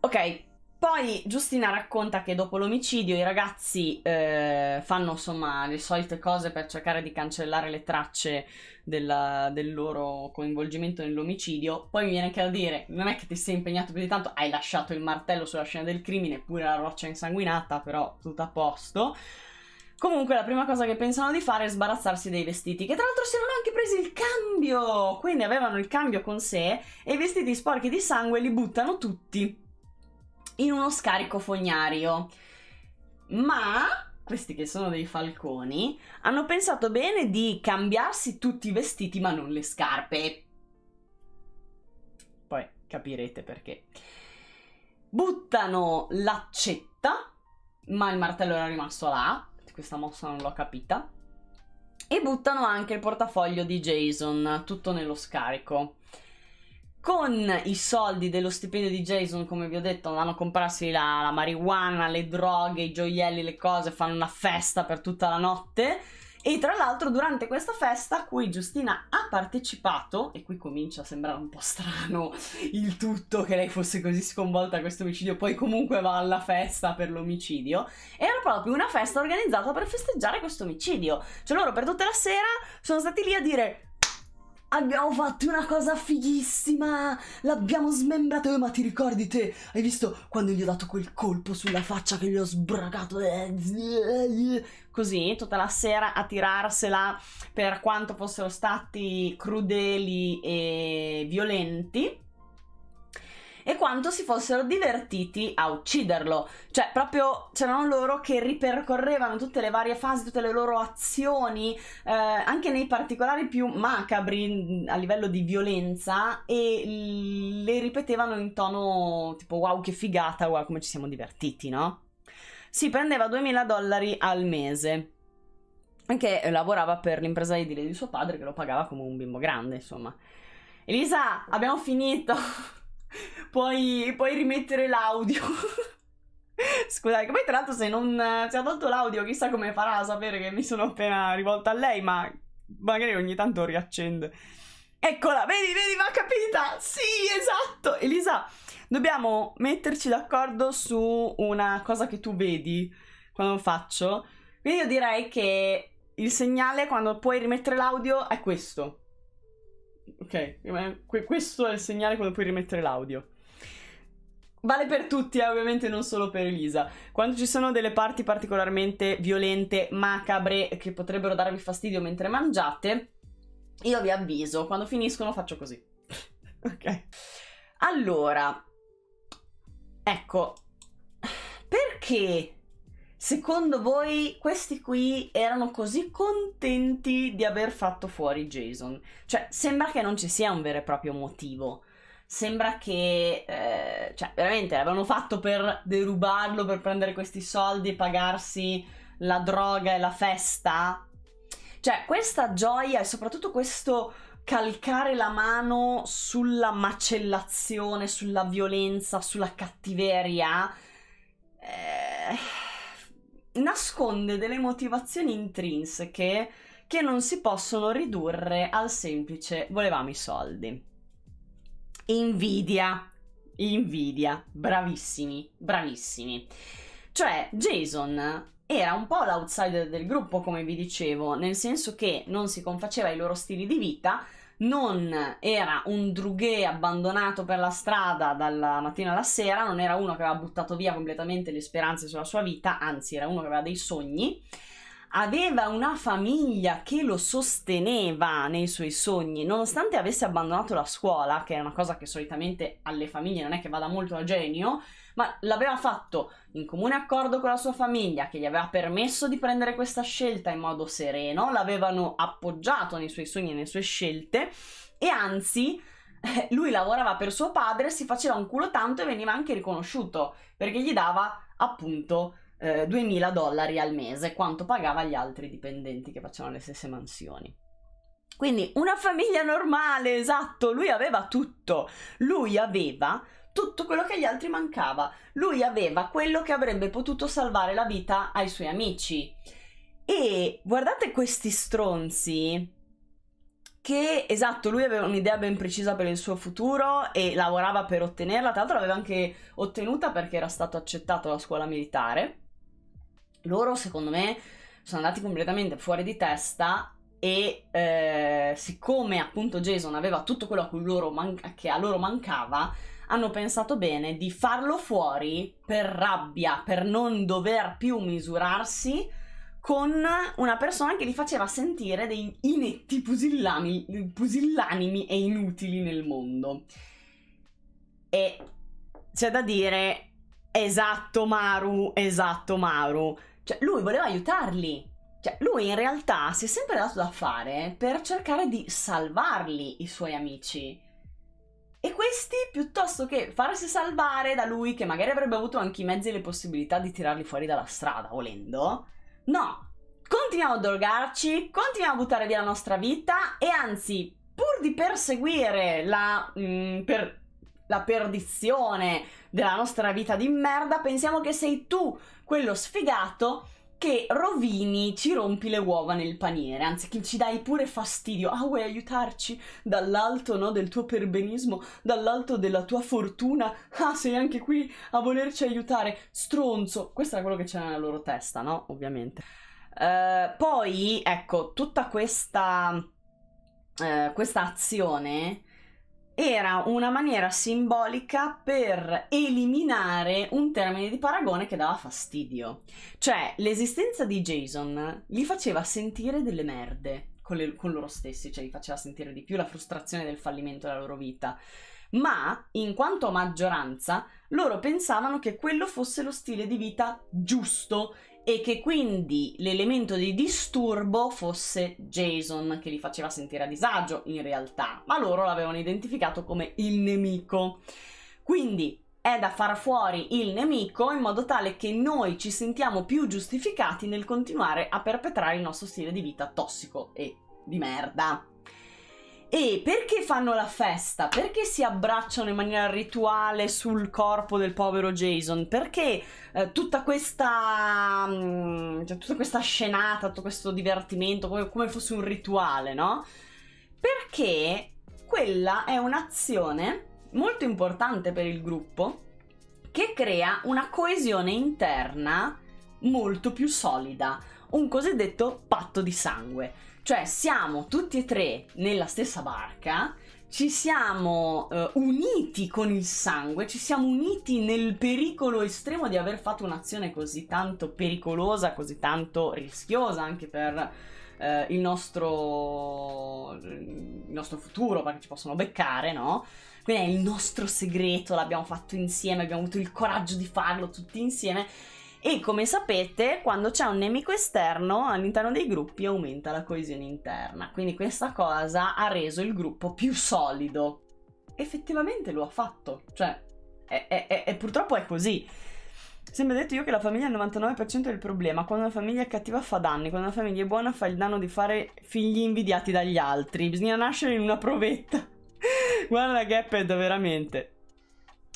Ok, poi Giustina racconta che dopo l'omicidio i ragazzi eh, fanno insomma le solite cose per cercare di cancellare le tracce della, del loro coinvolgimento nell'omicidio. Poi mi viene anche a dire: non è che ti sei impegnato più di tanto, hai lasciato il martello sulla scena del crimine, pure la roccia insanguinata, però tutto a posto. Comunque la prima cosa che pensano di fare è sbarazzarsi dei vestiti, che tra l'altro si erano anche presi il cambio, quindi avevano il cambio con sé e i vestiti sporchi di sangue li buttano tutti in uno scarico fognario. Ma questi che sono dei falconi hanno pensato bene di cambiarsi tutti i vestiti ma non le scarpe. Poi capirete perché. Buttano l'accetta, ma il martello era rimasto là, questa mossa non l'ho capita. E buttano anche il portafoglio di Jason, tutto nello scarico con i soldi dello stipendio di Jason, come vi ho detto, vanno a comprarsi la, la marijuana, le droghe, i gioielli, le cose, fanno una festa per tutta la notte. E tra l'altro durante questa festa a cui Giustina ha partecipato, e qui comincia a sembrare un po' strano il tutto che lei fosse così sconvolta da questo omicidio, poi comunque va alla festa per l'omicidio, era proprio una festa organizzata per festeggiare questo omicidio. Cioè loro per tutta la sera sono stati lì a dire Abbiamo fatto una cosa fighissima! L'abbiamo smembrato, ma ti ricordi te? Hai visto quando gli ho dato quel colpo sulla faccia che gli ho sbragato? Eh, eh, eh. Così, tutta la sera a tirarsela per quanto fossero stati crudeli e violenti e quanto si fossero divertiti a ucciderlo. Cioè, proprio c'erano loro che ripercorrevano tutte le varie fasi, tutte le loro azioni, eh, anche nei particolari più macabri mm, a livello di violenza, e le ripetevano in tono tipo wow che figata, wow come ci siamo divertiti, no? Si prendeva 2000 dollari al mese Anche lavorava per l'impresa edile di suo padre che lo pagava come un bimbo grande, insomma. Elisa, abbiamo finito. puoi, puoi rimettere l'audio. Scusate, poi tra l'altro se non si è tolto l'audio chissà come farà a sapere che mi sono appena rivolta a lei, ma magari ogni tanto riaccende. Eccola, vedi, vedi, va capita! Sì, esatto! Elisa, dobbiamo metterci d'accordo su una cosa che tu vedi quando lo faccio. Quindi io direi che il segnale quando puoi rimettere l'audio è questo. Ok, questo è il segnale quando puoi rimettere l'audio. Vale per tutti, eh, ovviamente non solo per Elisa. Quando ci sono delle parti particolarmente violente, macabre, che potrebbero darvi fastidio mentre mangiate, io vi avviso, quando finiscono faccio così. ok. Allora, ecco, perché Secondo voi questi qui erano così contenti di aver fatto fuori Jason? Cioè, sembra che non ci sia un vero e proprio motivo. Sembra che, eh, cioè, veramente l'avevano fatto per derubarlo, per prendere questi soldi e pagarsi la droga e la festa. Cioè, questa gioia e soprattutto questo calcare la mano sulla macellazione, sulla violenza, sulla cattiveria. Eh nasconde delle motivazioni intrinseche che non si possono ridurre al semplice volevamo i soldi. Invidia, invidia, bravissimi, bravissimi. Cioè, Jason era un po' l'outsider del gruppo, come vi dicevo, nel senso che non si confaceva ai loro stili di vita, non era un drughe abbandonato per la strada dalla mattina alla sera, non era uno che aveva buttato via completamente le speranze sulla sua vita, anzi era uno che aveva dei sogni aveva una famiglia che lo sosteneva nei suoi sogni, nonostante avesse abbandonato la scuola, che è una cosa che solitamente alle famiglie non è che vada molto a genio, ma l'aveva fatto in comune accordo con la sua famiglia, che gli aveva permesso di prendere questa scelta in modo sereno, l'avevano appoggiato nei suoi sogni e nelle sue scelte, e anzi eh, lui lavorava per suo padre, si faceva un culo tanto e veniva anche riconosciuto perché gli dava appunto eh, 2000 dollari al mese, quanto pagava gli altri dipendenti che facevano le stesse mansioni. Quindi una famiglia normale, esatto, lui aveva tutto, lui aveva tutto quello che agli altri mancava, lui aveva quello che avrebbe potuto salvare la vita ai suoi amici. E guardate questi stronzi che esatto, lui aveva un'idea ben precisa per il suo futuro e lavorava per ottenerla, tra l'altro l'aveva anche ottenuta perché era stato accettato alla scuola militare loro secondo me sono andati completamente fuori di testa e eh, siccome appunto Jason aveva tutto quello a cui loro man- che a loro mancava, hanno pensato bene di farlo fuori per rabbia, per non dover più misurarsi con una persona che li faceva sentire dei inetti pusillanimi e inutili nel mondo. E c'è da dire, esatto Maru, esatto Maru cioè, lui voleva aiutarli. Cioè, lui in realtà si è sempre dato da fare per cercare di salvarli i suoi amici. E questi, piuttosto che farsi salvare da lui, che magari avrebbe avuto anche i mezzi e le possibilità di tirarli fuori dalla strada, volendo, no, continuiamo a drogarci, continuiamo a buttare via la nostra vita e anzi, pur di perseguire la, mh, mm, per, la perdizione della nostra vita di merda, pensiamo che sei tu quello sfigato che rovini, ci rompi le uova nel paniere, anzi che ci dai pure fastidio. Ah, vuoi aiutarci dall'alto no, del tuo perbenismo, dall'alto della tua fortuna? Ah, sei anche qui a volerci aiutare. Stronzo. Questo era quello che c'era nella loro testa, no? Ovviamente. Uh, poi, ecco, tutta questa, uh, questa azione era una maniera simbolica per eliminare un termine di paragone che dava fastidio. Cioè, l'esistenza di Jason li faceva sentire delle merde con, le, con loro stessi, cioè li faceva sentire di più la frustrazione del fallimento della loro vita. Ma, in quanto maggioranza, loro pensavano che quello fosse lo stile di vita giusto e che quindi l'elemento di disturbo fosse Jason che li faceva sentire a disagio in realtà, ma loro l'avevano identificato come il nemico. Quindi è da far fuori il nemico in modo tale che noi ci sentiamo più giustificati nel continuare a perpetrare il nostro stile di vita tossico e di merda. E perché fanno la festa? Perché si abbracciano in maniera rituale sul corpo del povero Jason? Perché eh, tutta questa. Mm, cioè, tutta questa scenata, tutto questo divertimento, come, come fosse un rituale, no? Perché quella è un'azione molto importante per il gruppo che crea una coesione interna molto più solida un cosiddetto patto di sangue. Cioè siamo tutti e tre nella stessa barca, ci siamo eh, uniti con il sangue, ci siamo uniti nel pericolo estremo di aver fatto un'azione così tanto pericolosa, così tanto rischiosa anche per eh, il, nostro, il nostro futuro, perché ci possono beccare, no? Quindi è il nostro segreto, l'abbiamo fatto insieme, abbiamo avuto il coraggio di farlo tutti insieme e come sapete, quando c'è un nemico esterno all'interno dei gruppi aumenta la coesione interna. Quindi questa cosa ha reso il gruppo più solido. Effettivamente lo ha fatto, cioè, è, è, è, è purtroppo è così. Sembra detto io che la famiglia è il 99% del problema. Quando una famiglia è cattiva fa danni, quando una famiglia è buona fa il danno di fare figli invidiati dagli altri. Bisogna nascere in una provetta. Guarda la Gapped, veramente.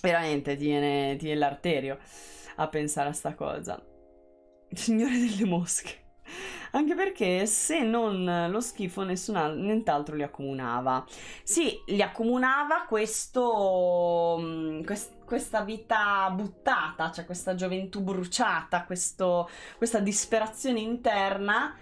Veramente, tiene, tiene l'arterio a pensare a sta cosa. Signore delle mosche. Anche perché se non lo schifo nessuna, nient'altro li accomunava. Sì, li accomunava questo, mm, quest, questa vita buttata, cioè questa gioventù bruciata, questo, questa disperazione interna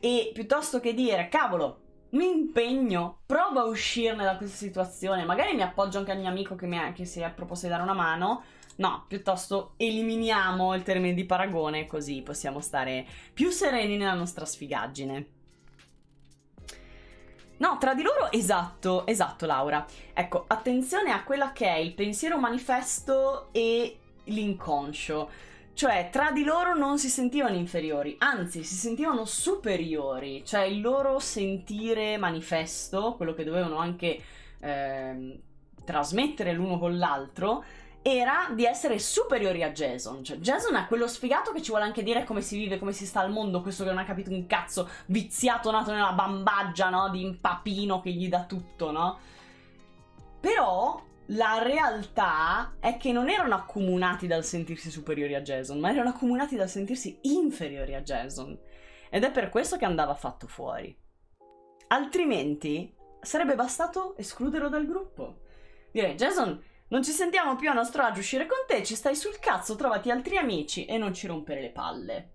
e piuttosto che dire cavolo, mi impegno, provo a uscirne da questa situazione, magari mi appoggio anche al mio amico che, mi ha, che si è proposto di dare una mano No, piuttosto eliminiamo il termine di paragone così possiamo stare più sereni nella nostra sfigaggine. No, tra di loro, esatto, esatto Laura. Ecco, attenzione a quella che è il pensiero manifesto e l'inconscio. Cioè, tra di loro non si sentivano inferiori, anzi, si sentivano superiori. Cioè, il loro sentire manifesto, quello che dovevano anche eh, trasmettere l'uno con l'altro, era di essere superiori a Jason. Cioè, Jason è quello sfigato che ci vuole anche dire come si vive, come si sta al mondo, questo che non ha capito un cazzo, viziato, nato nella bambaggia, no? Di un papino che gli dà tutto, no? Però la realtà è che non erano accomunati dal sentirsi superiori a Jason, ma erano accomunati dal sentirsi inferiori a Jason. Ed è per questo che andava fatto fuori. Altrimenti sarebbe bastato escluderlo dal gruppo. Direi, Jason non ci sentiamo più a nostro agio uscire con te, ci stai sul cazzo, trovati altri amici e non ci rompere le palle.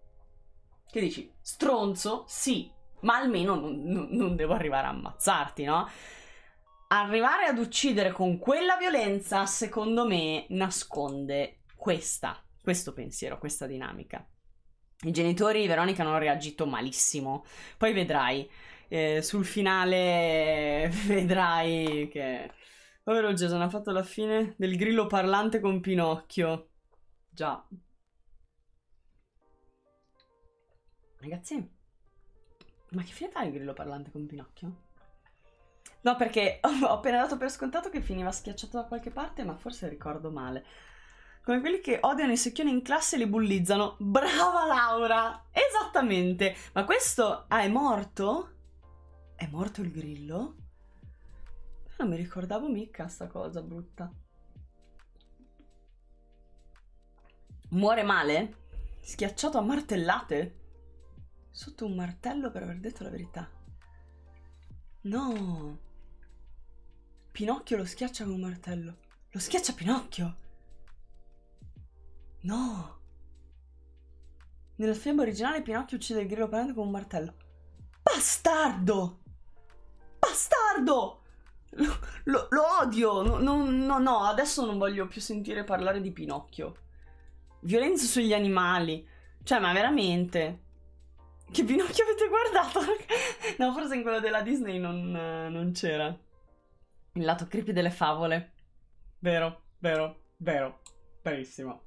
Che dici? Stronzo? Sì, ma almeno non, non, non devo arrivare a ammazzarti, no? Arrivare ad uccidere con quella violenza, secondo me, nasconde questa, questo pensiero, questa dinamica. I genitori di Veronica hanno reagito malissimo. Poi vedrai, eh, sul finale vedrai che Povero Jason ha fatto la fine del grillo parlante con Pinocchio. Già. Ragazzi, ma che fine fa il grillo parlante con Pinocchio? No, perché ho appena dato per scontato che finiva schiacciato da qualche parte, ma forse ricordo male. Come quelli che odiano i secchioni in classe e li bullizzano. Brava Laura! Esattamente! Ma questo... Ah, è morto? È morto il grillo? Non ah, mi ricordavo mica sta cosa brutta. Muore male? Schiacciato a martellate? Sotto un martello per aver detto la verità. No! Pinocchio lo schiaccia con un martello. Lo schiaccia Pinocchio! No! Nella film originale Pinocchio uccide il grillo parente con un martello. Bastardo! Bastardo! Lo, lo, odio! No, no, no, adesso non voglio più sentire parlare di Pinocchio. Violenza sugli animali. Cioè, ma veramente? Che Pinocchio avete guardato? no, forse in quello della Disney non, non c'era. Il lato creepy delle favole. Vero, vero, vero. Verissimo.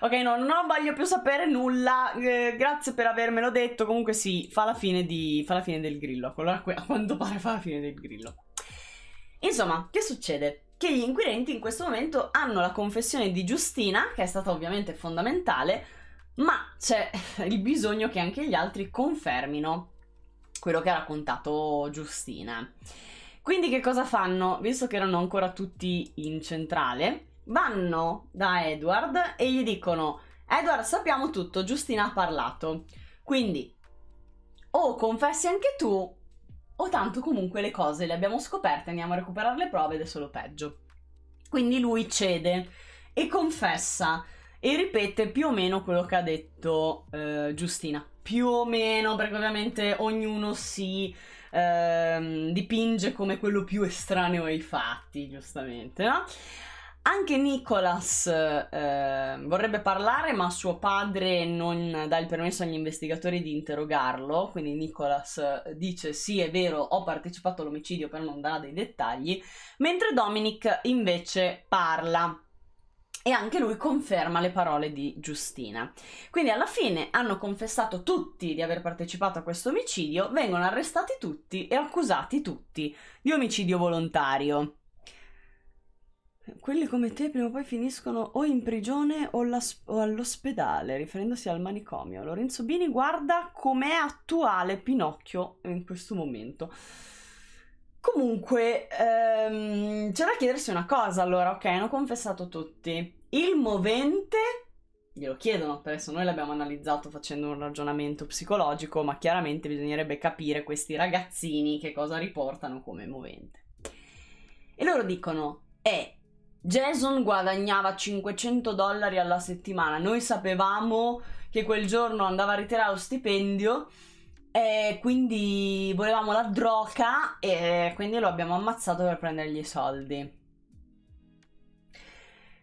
Ok, no, non voglio più sapere nulla. Eh, grazie per avermelo detto. Comunque sì, fa la fine, di, fa la fine del grillo. Allora, a quanto pare fa la fine del grillo. Insomma, che succede? Che gli inquirenti in questo momento hanno la confessione di Giustina, che è stata ovviamente fondamentale, ma c'è il bisogno che anche gli altri confermino quello che ha raccontato Giustina. Quindi che cosa fanno? Visto che erano ancora tutti in centrale, vanno da Edward e gli dicono Edward sappiamo tutto, Giustina ha parlato. Quindi o confessi anche tu o tanto comunque le cose le abbiamo scoperte, andiamo a recuperare le prove ed è solo peggio. Quindi lui cede e confessa e ripete più o meno quello che ha detto eh, Giustina. Più o meno, perché ovviamente ognuno si eh, dipinge come quello più estraneo ai fatti, giustamente, no? Anche Nicholas eh, vorrebbe parlare, ma suo padre non dà il permesso agli investigatori di interrogarlo. Quindi Nicholas eh, dice: Sì, è vero, ho partecipato all'omicidio, però non darà dei dettagli. Mentre Dominic invece parla. E anche lui conferma le parole di Giustina. Quindi alla fine hanno confessato tutti di aver partecipato a questo omicidio, vengono arrestati tutti e accusati tutti di omicidio volontario. Quelli come te prima o poi finiscono o in prigione o, o all'ospedale, riferendosi al manicomio. Lorenzo Bini guarda com'è attuale Pinocchio in questo momento. Comunque, ehm, c'è da chiedersi una cosa allora, ok, hanno confessato tutti. Il movente, glielo chiedono, per adesso noi l'abbiamo analizzato facendo un ragionamento psicologico, ma chiaramente bisognerebbe capire questi ragazzini che cosa riportano come movente. E loro dicono, è Jason guadagnava 500 dollari alla settimana, noi sapevamo che quel giorno andava a ritirare lo stipendio e quindi volevamo la droga e quindi lo abbiamo ammazzato per prendergli i soldi.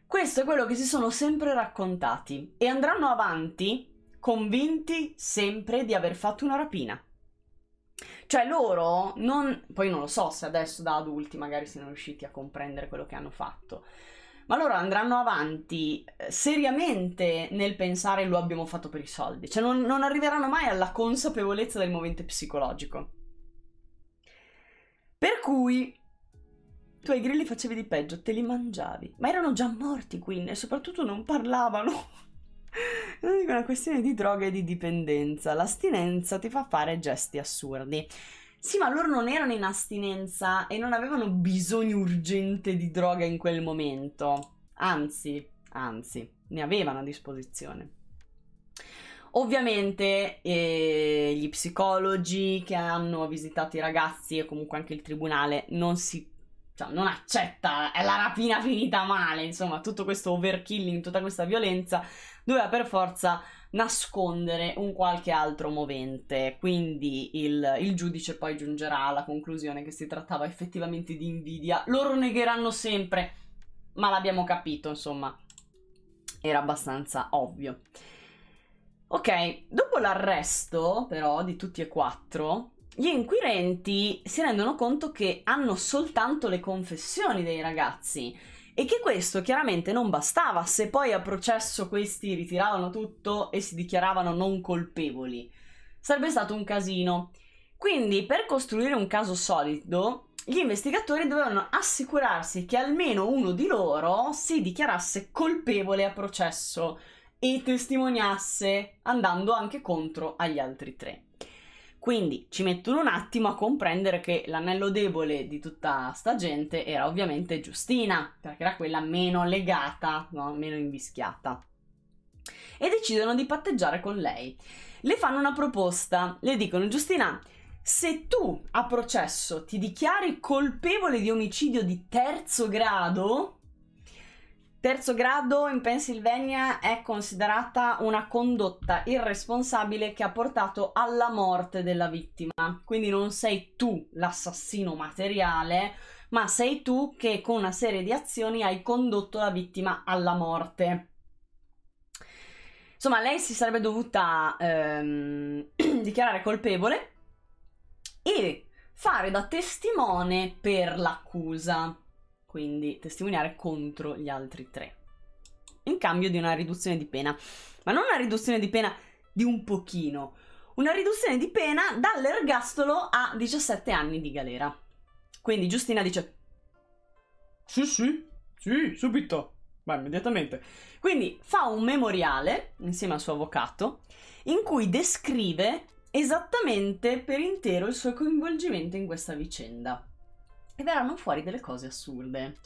Questo è quello che si sono sempre raccontati e andranno avanti convinti sempre di aver fatto una rapina. Cioè loro non... Poi non lo so se adesso da adulti magari siano riusciti a comprendere quello che hanno fatto. Ma loro andranno avanti eh, seriamente nel pensare lo abbiamo fatto per i soldi. Cioè non, non arriveranno mai alla consapevolezza del movimento psicologico. Per cui tu ai grilli facevi di peggio, te li mangiavi. Ma erano già morti quindi e soprattutto non parlavano. È una questione di droga e di dipendenza. L'astinenza ti fa fare gesti assurdi. Sì, ma loro non erano in astinenza e non avevano bisogno urgente di droga in quel momento. Anzi, anzi, ne avevano a disposizione. Ovviamente eh, gli psicologi che hanno visitato i ragazzi e comunque anche il tribunale non si cioè, non accetta è la rapina finita male, insomma, tutto questo overkilling, tutta questa violenza doveva per forza nascondere un qualche altro movente, quindi il, il, giudice poi giungerà alla conclusione che si trattava effettivamente di invidia. Loro negheranno sempre, ma l'abbiamo capito, insomma, era abbastanza ovvio. Ok, dopo l'arresto però di tutti e quattro, gli inquirenti si rendono conto che hanno soltanto le confessioni dei ragazzi e che questo chiaramente non bastava se poi a processo questi ritiravano tutto e si dichiaravano non colpevoli. Sarebbe stato un casino. Quindi per costruire un caso solido gli investigatori dovevano assicurarsi che almeno uno di loro si dichiarasse colpevole a processo e testimoniasse andando anche contro agli altri tre. Quindi ci mettono un attimo a comprendere che l'anello debole di tutta sta gente era ovviamente Giustina, perché era quella meno legata, no? meno invischiata. E decidono di patteggiare con lei. Le fanno una proposta, le dicono Giustina, se tu a processo ti dichiari colpevole di omicidio di terzo grado, Terzo grado in Pennsylvania è considerata una condotta irresponsabile che ha portato alla morte della vittima. Quindi non sei tu l'assassino materiale, ma sei tu che con una serie di azioni hai condotto la vittima alla morte. Insomma, lei si sarebbe dovuta ehm, dichiarare colpevole e fare da testimone per l'accusa quindi testimoniare contro gli altri tre, in cambio di una riduzione di pena, ma non una riduzione di pena di un pochino, una riduzione di pena dall'ergastolo a 17 anni di galera. Quindi Giustina dice: Sì, sì, sì, subito, ma immediatamente. Quindi fa un memoriale insieme al suo avvocato in cui descrive esattamente per intero il suo coinvolgimento in questa vicenda e verranno fuori delle cose assurde.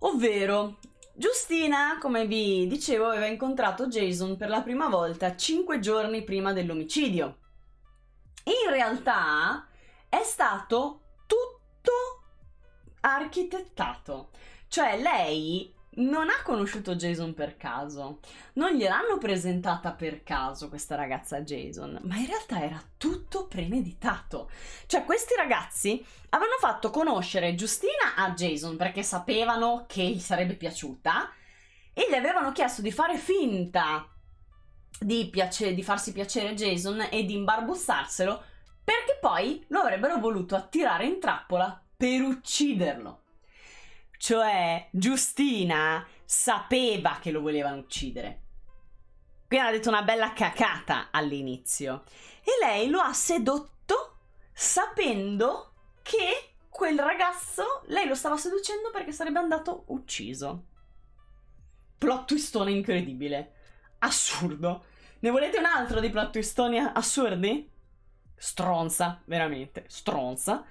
Ovvero, Giustina, come vi dicevo, aveva incontrato Jason per la prima volta 5 giorni prima dell'omicidio. In realtà è stato tutto architettato. Cioè lei non ha conosciuto Jason per caso. Non gliel'hanno presentata per caso questa ragazza Jason, ma in realtà era tutto premeditato. Cioè, questi ragazzi avevano fatto conoscere Giustina a Jason perché sapevano che gli sarebbe piaciuta e gli avevano chiesto di fare finta di, piace- di farsi piacere Jason e di imbarbussarselo perché poi lo avrebbero voluto attirare in trappola per ucciderlo. Cioè, Giustina sapeva che lo volevano uccidere. Quindi ha detto una bella cacata all'inizio. E lei lo ha sedotto sapendo che quel ragazzo lei lo stava seducendo perché sarebbe andato ucciso. Plot twistone incredibile. Assurdo. Ne volete un altro di plot twistoni assurdi? Stronza, veramente, stronza.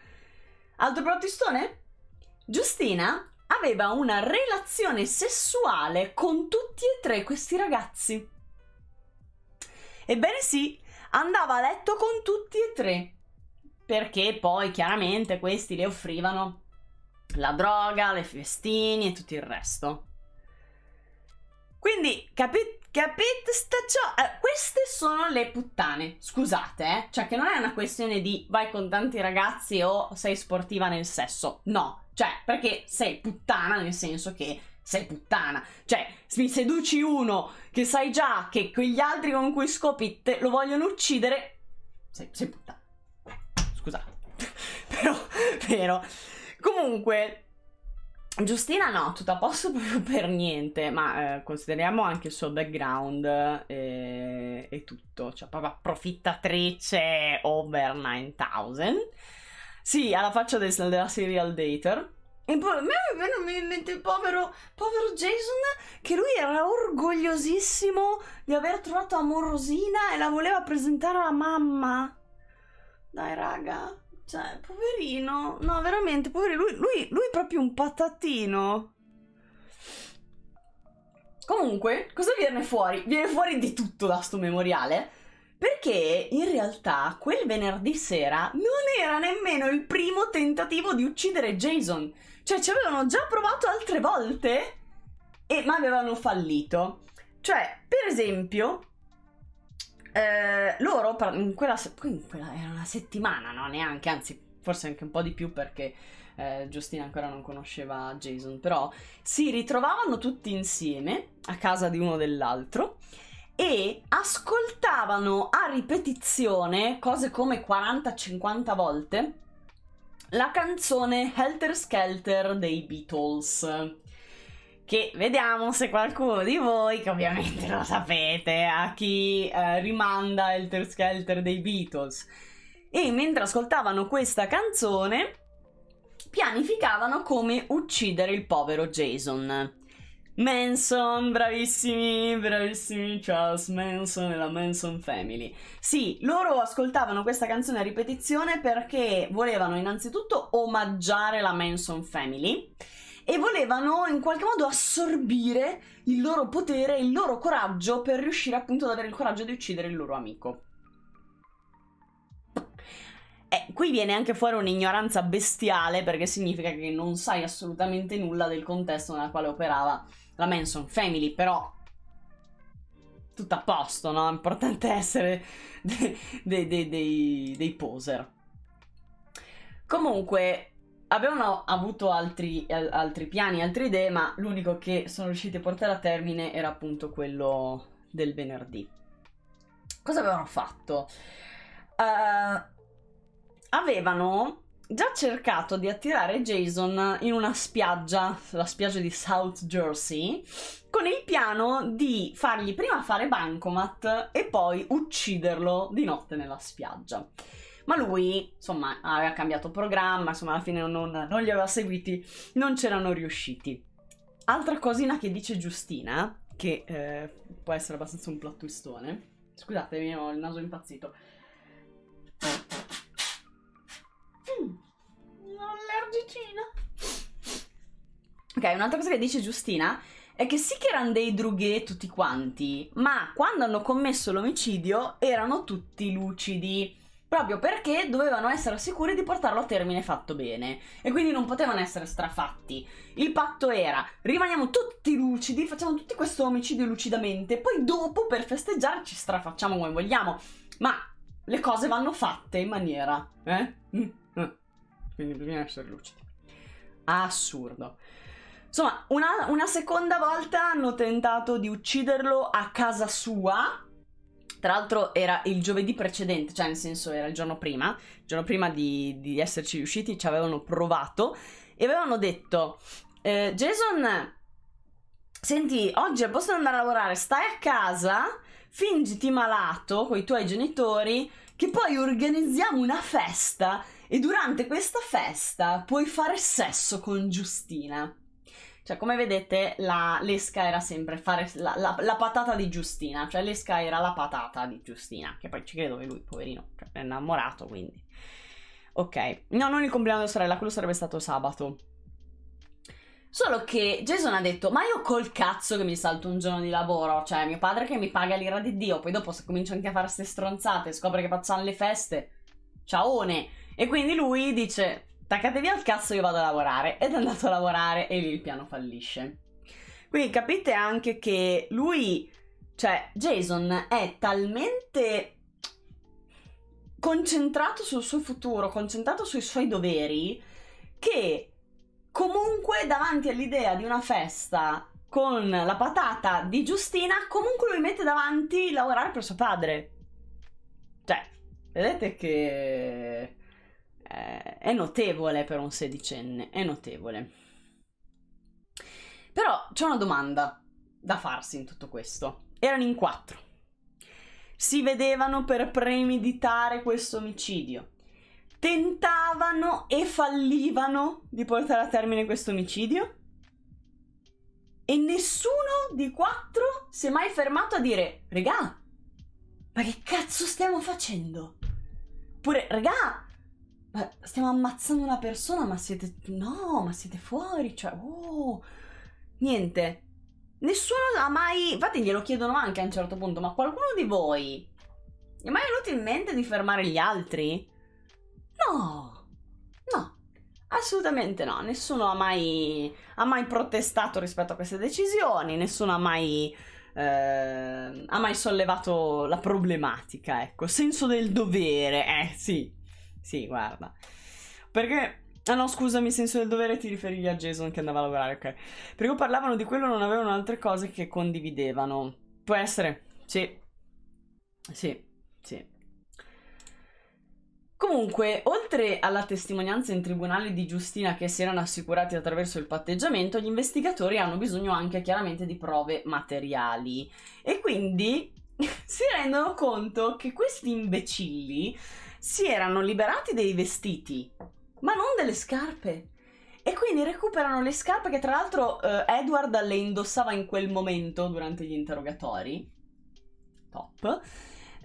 Altro plot twistone? Giustina aveva una relazione sessuale con tutti e tre questi ragazzi. Ebbene sì, andava a letto con tutti e tre, perché poi chiaramente questi le offrivano la droga, le festini e tutto il resto. Quindi capite? Capite sta Eh, queste sono le puttane, scusate, eh? cioè che non è una questione di vai con tanti ragazzi o sei sportiva nel sesso, no, cioè, perché sei puttana nel senso che sei puttana. Cioè, mi seduci uno che sai già che quegli altri con cui scopi te lo vogliono uccidere, sei, sei puttana. Scusate. però, vero. Comunque, Giustina no, tutto a posto proprio per niente, ma eh, consideriamo anche il suo background e, eh, e tutto, cioè proprio approfittatrice over 9000. Sì, alla faccia del, della serial dater. E poi a me viene in mente il povero, povero Jason che lui era orgogliosissimo di aver trovato Amorosina e la voleva presentare alla mamma. Dai raga, cioè, poverino. No, veramente, poverino. Lui, lui, lui è proprio un patatino. Comunque, cosa viene fuori? Viene fuori di tutto da sto memoriale perché in realtà quel venerdì sera non era nemmeno il primo tentativo di uccidere Jason. Cioè ci avevano già provato altre volte e, ma avevano fallito. Cioè, per esempio, eh, loro in quella, in quella, era una settimana, no? Neanche, anzi, forse anche un po' di più perché eh, Giustina ancora non conosceva Jason, però si ritrovavano tutti insieme a casa di uno dell'altro e ascoltavano a ripetizione, cose come 40-50 volte, la canzone Helter Skelter dei Beatles. Che vediamo se qualcuno di voi, che ovviamente lo sapete, a chi eh, rimanda Helter Skelter dei Beatles. E mentre ascoltavano questa canzone, pianificavano come uccidere il povero Jason. Manson, bravissimi, bravissimi, Charles Manson e la Manson Family. Sì, loro ascoltavano questa canzone a ripetizione perché volevano innanzitutto omaggiare la Manson Family e volevano in qualche modo assorbire il loro potere, il loro coraggio per riuscire appunto ad avere il coraggio di uccidere il loro amico. Eh, qui viene anche fuori un'ignoranza bestiale perché significa che non sai assolutamente nulla del contesto nel quale operava la Manson Family, però tutto a posto, no? È importante essere dei, dei, dei, dei poser. Comunque, avevano avuto altri, altri piani, altre idee, ma l'unico che sono riusciti a portare a termine era appunto quello del venerdì. Cosa avevano fatto? Uh, avevano già cercato di attirare Jason in una spiaggia, la spiaggia di South Jersey, con il piano di fargli prima fare bancomat e poi ucciderlo di notte nella spiaggia. Ma lui, insomma, aveva cambiato programma, insomma, alla fine non, non li aveva seguiti, non c'erano riusciti. Altra cosina che dice Giustina, che eh, può essere abbastanza un plattistone. Scusatemi, ho il naso impazzito. Ok, un'altra cosa che dice Giustina è che sì che erano dei drughe tutti quanti, ma quando hanno commesso l'omicidio erano tutti lucidi proprio perché dovevano essere sicuri di portarlo a termine fatto bene e quindi non potevano essere strafatti. Il patto era rimaniamo tutti lucidi, facciamo tutti questo omicidio lucidamente, poi dopo per festeggiare ci strafacciamo come vogliamo, ma le cose vanno fatte in maniera, eh? Mm, eh. Quindi bisogna essere lucidi. Assurdo. Insomma, una, una seconda volta hanno tentato di ucciderlo a casa sua. Tra l'altro era il giovedì precedente, cioè nel senso era il giorno prima. Il giorno prima di, di esserci riusciti ci avevano provato e avevano detto, eh, Jason, senti, oggi al posto di andare a lavorare stai a casa, fingiti malato con i tuoi genitori, che poi organizziamo una festa e durante questa festa puoi fare sesso con Giustina. Cioè, come vedete, la, l'esca era sempre fare la, la, la, patata di Giustina. Cioè, l'esca era la patata di Giustina. Che poi ci credo che lui, poverino, cioè, è innamorato, quindi. Ok. No, non il compleanno della sorella, quello sarebbe stato sabato. Solo che Jason ha detto, ma io col cazzo che mi salto un giorno di lavoro, cioè mio padre che mi paga l'ira di Dio, poi dopo se comincio anche a fare ste stronzate, scopre che facciamo le feste, ciaone. E quindi lui dice, Taccatevi al cazzo, io vado a lavorare. Ed è andato a lavorare e lì il piano fallisce. Quindi capite anche che lui, cioè Jason, è talmente concentrato sul suo futuro, concentrato sui suoi doveri, che comunque davanti all'idea di una festa con la patata di Giustina, comunque lui mette davanti lavorare per suo padre. Cioè, vedete che eh, è notevole per un sedicenne, è notevole. Però c'è una domanda da farsi in tutto questo. Erano in quattro. Si vedevano per premeditare questo omicidio. Tentavano e fallivano di portare a termine questo omicidio. E nessuno di quattro si è mai fermato a dire: Regà, ma che cazzo stiamo facendo? Oppure, regà, ma stiamo ammazzando una persona, ma siete... No, ma siete fuori, cioè... Oh, niente. Nessuno ha mai... Infatti glielo chiedono anche a un certo punto, ma qualcuno di voi... Gli è mai venuto in mente di fermare gli altri? No, no, assolutamente no. Nessuno ha mai, ha mai protestato rispetto a queste decisioni, nessuno ha mai, eh, ha mai sollevato la problematica, ecco, senso del dovere, eh sì, sì, guarda. Perché... Ah no, scusami, senso del dovere ti riferivi a Jason che andava a lavorare, ok. Perché parlavano di quello non avevano altre cose che condividevano. Può essere. Sì. Sì. Sì. Comunque, oltre alla testimonianza in tribunale di Giustina che si erano assicurati attraverso il patteggiamento, gli investigatori hanno bisogno anche chiaramente di prove materiali. E quindi si rendono conto che questi imbecilli si erano liberati dei vestiti, ma non delle scarpe. E quindi recuperano le scarpe che tra l'altro eh, Edward le indossava in quel momento durante gli interrogatori. Top.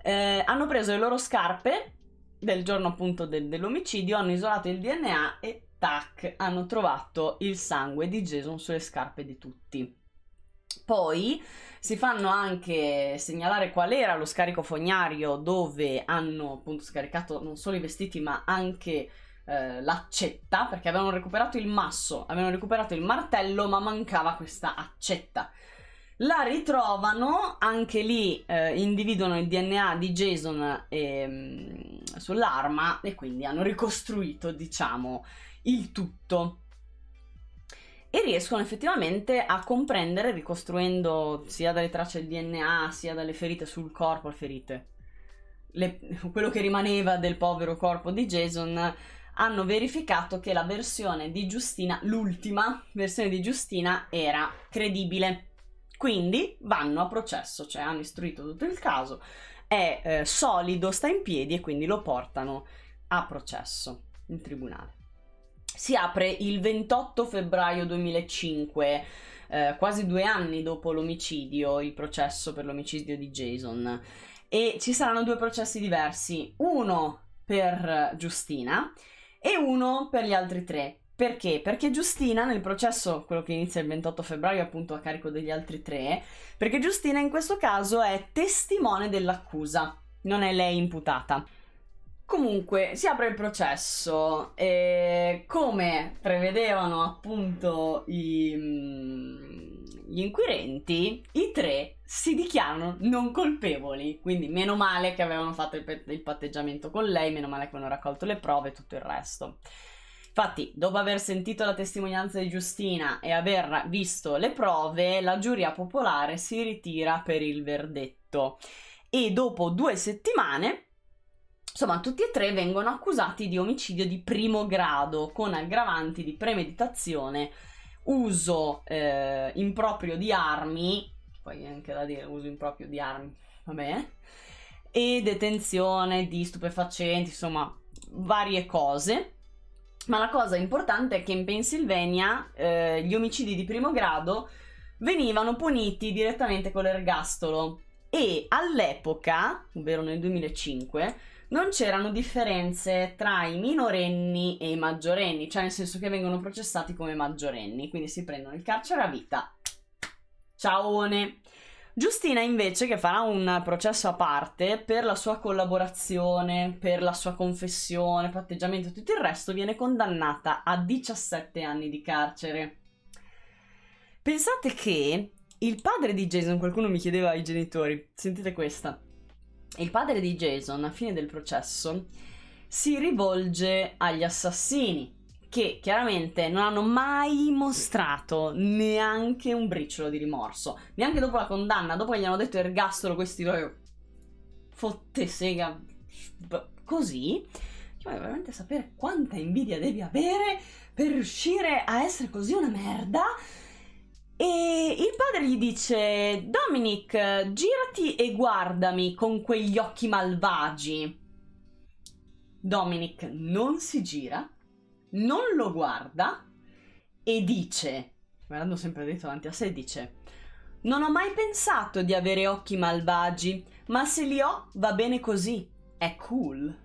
Eh, hanno preso le loro scarpe del giorno appunto de- dell'omicidio, hanno isolato il DNA e tac, hanno trovato il sangue di Jason sulle scarpe di tutti. Poi si fanno anche segnalare qual era lo scarico fognario dove hanno appunto scaricato non solo i vestiti ma anche eh, l'accetta perché avevano recuperato il masso, avevano recuperato il martello ma mancava questa accetta. La ritrovano, anche lì eh, individuano il DNA di Jason eh, sull'arma e quindi hanno ricostruito, diciamo, il tutto e riescono effettivamente a comprendere ricostruendo sia dalle tracce del DNA sia dalle ferite sul corpo, le ferite, le, quello che rimaneva del povero corpo di Jason, hanno verificato che la versione di Giustina, l'ultima versione di Giustina, era credibile. Quindi vanno a processo, cioè hanno istruito tutto il caso, è eh, solido, sta in piedi e quindi lo portano a processo in tribunale si apre il 28 febbraio 2005, eh, quasi due anni dopo l'omicidio, il processo per l'omicidio di Jason. E ci saranno due processi diversi, uno per Giustina e uno per gli altri tre. Perché? Perché Giustina nel processo, quello che inizia il 28 febbraio appunto a carico degli altri tre, perché Giustina in questo caso è testimone dell'accusa, non è lei imputata. Comunque si apre il processo e come prevedevano appunto i, mm, gli inquirenti, i tre si dichiarano non colpevoli, quindi meno male che avevano fatto il, il patteggiamento con lei, meno male che avevano raccolto le prove e tutto il resto. Infatti, dopo aver sentito la testimonianza di Giustina e aver visto le prove, la giuria popolare si ritira per il verdetto e dopo due settimane Insomma, tutti e tre vengono accusati di omicidio di primo grado con aggravanti di premeditazione, uso eh, improprio di armi, poi anche da dire uso improprio di armi, vabbè, e detenzione di stupefacenti, insomma, varie cose. Ma la cosa importante è che in Pennsylvania eh, gli omicidi di primo grado venivano puniti direttamente con l'ergastolo e all'epoca, ovvero nel 2005, non c'erano differenze tra i minorenni e i maggiorenni, cioè nel senso che vengono processati come maggiorenni, quindi si prendono il carcere a vita. Ciaoone! Giustina invece che farà un processo a parte per la sua collaborazione, per la sua confessione, patteggiamento e tutto il resto, viene condannata a 17 anni di carcere. Pensate che il padre di Jason, qualcuno mi chiedeva ai genitori, sentite questa, il padre di Jason, a fine del processo, si rivolge agli assassini che chiaramente non hanno mai mostrato neanche un briciolo di rimorso, neanche dopo la condanna, dopo che gli hanno detto ergastolo questi proprio fotte sega così. Io cioè, voglio veramente sapere quanta invidia devi avere per riuscire a essere così una merda e il padre gli dice: Dominic, girati e guardami con quegli occhi malvagi. Dominic non si gira, non lo guarda e dice, guardando sempre lì avanti a sé, dice: Non ho mai pensato di avere occhi malvagi, ma se li ho va bene così, è cool.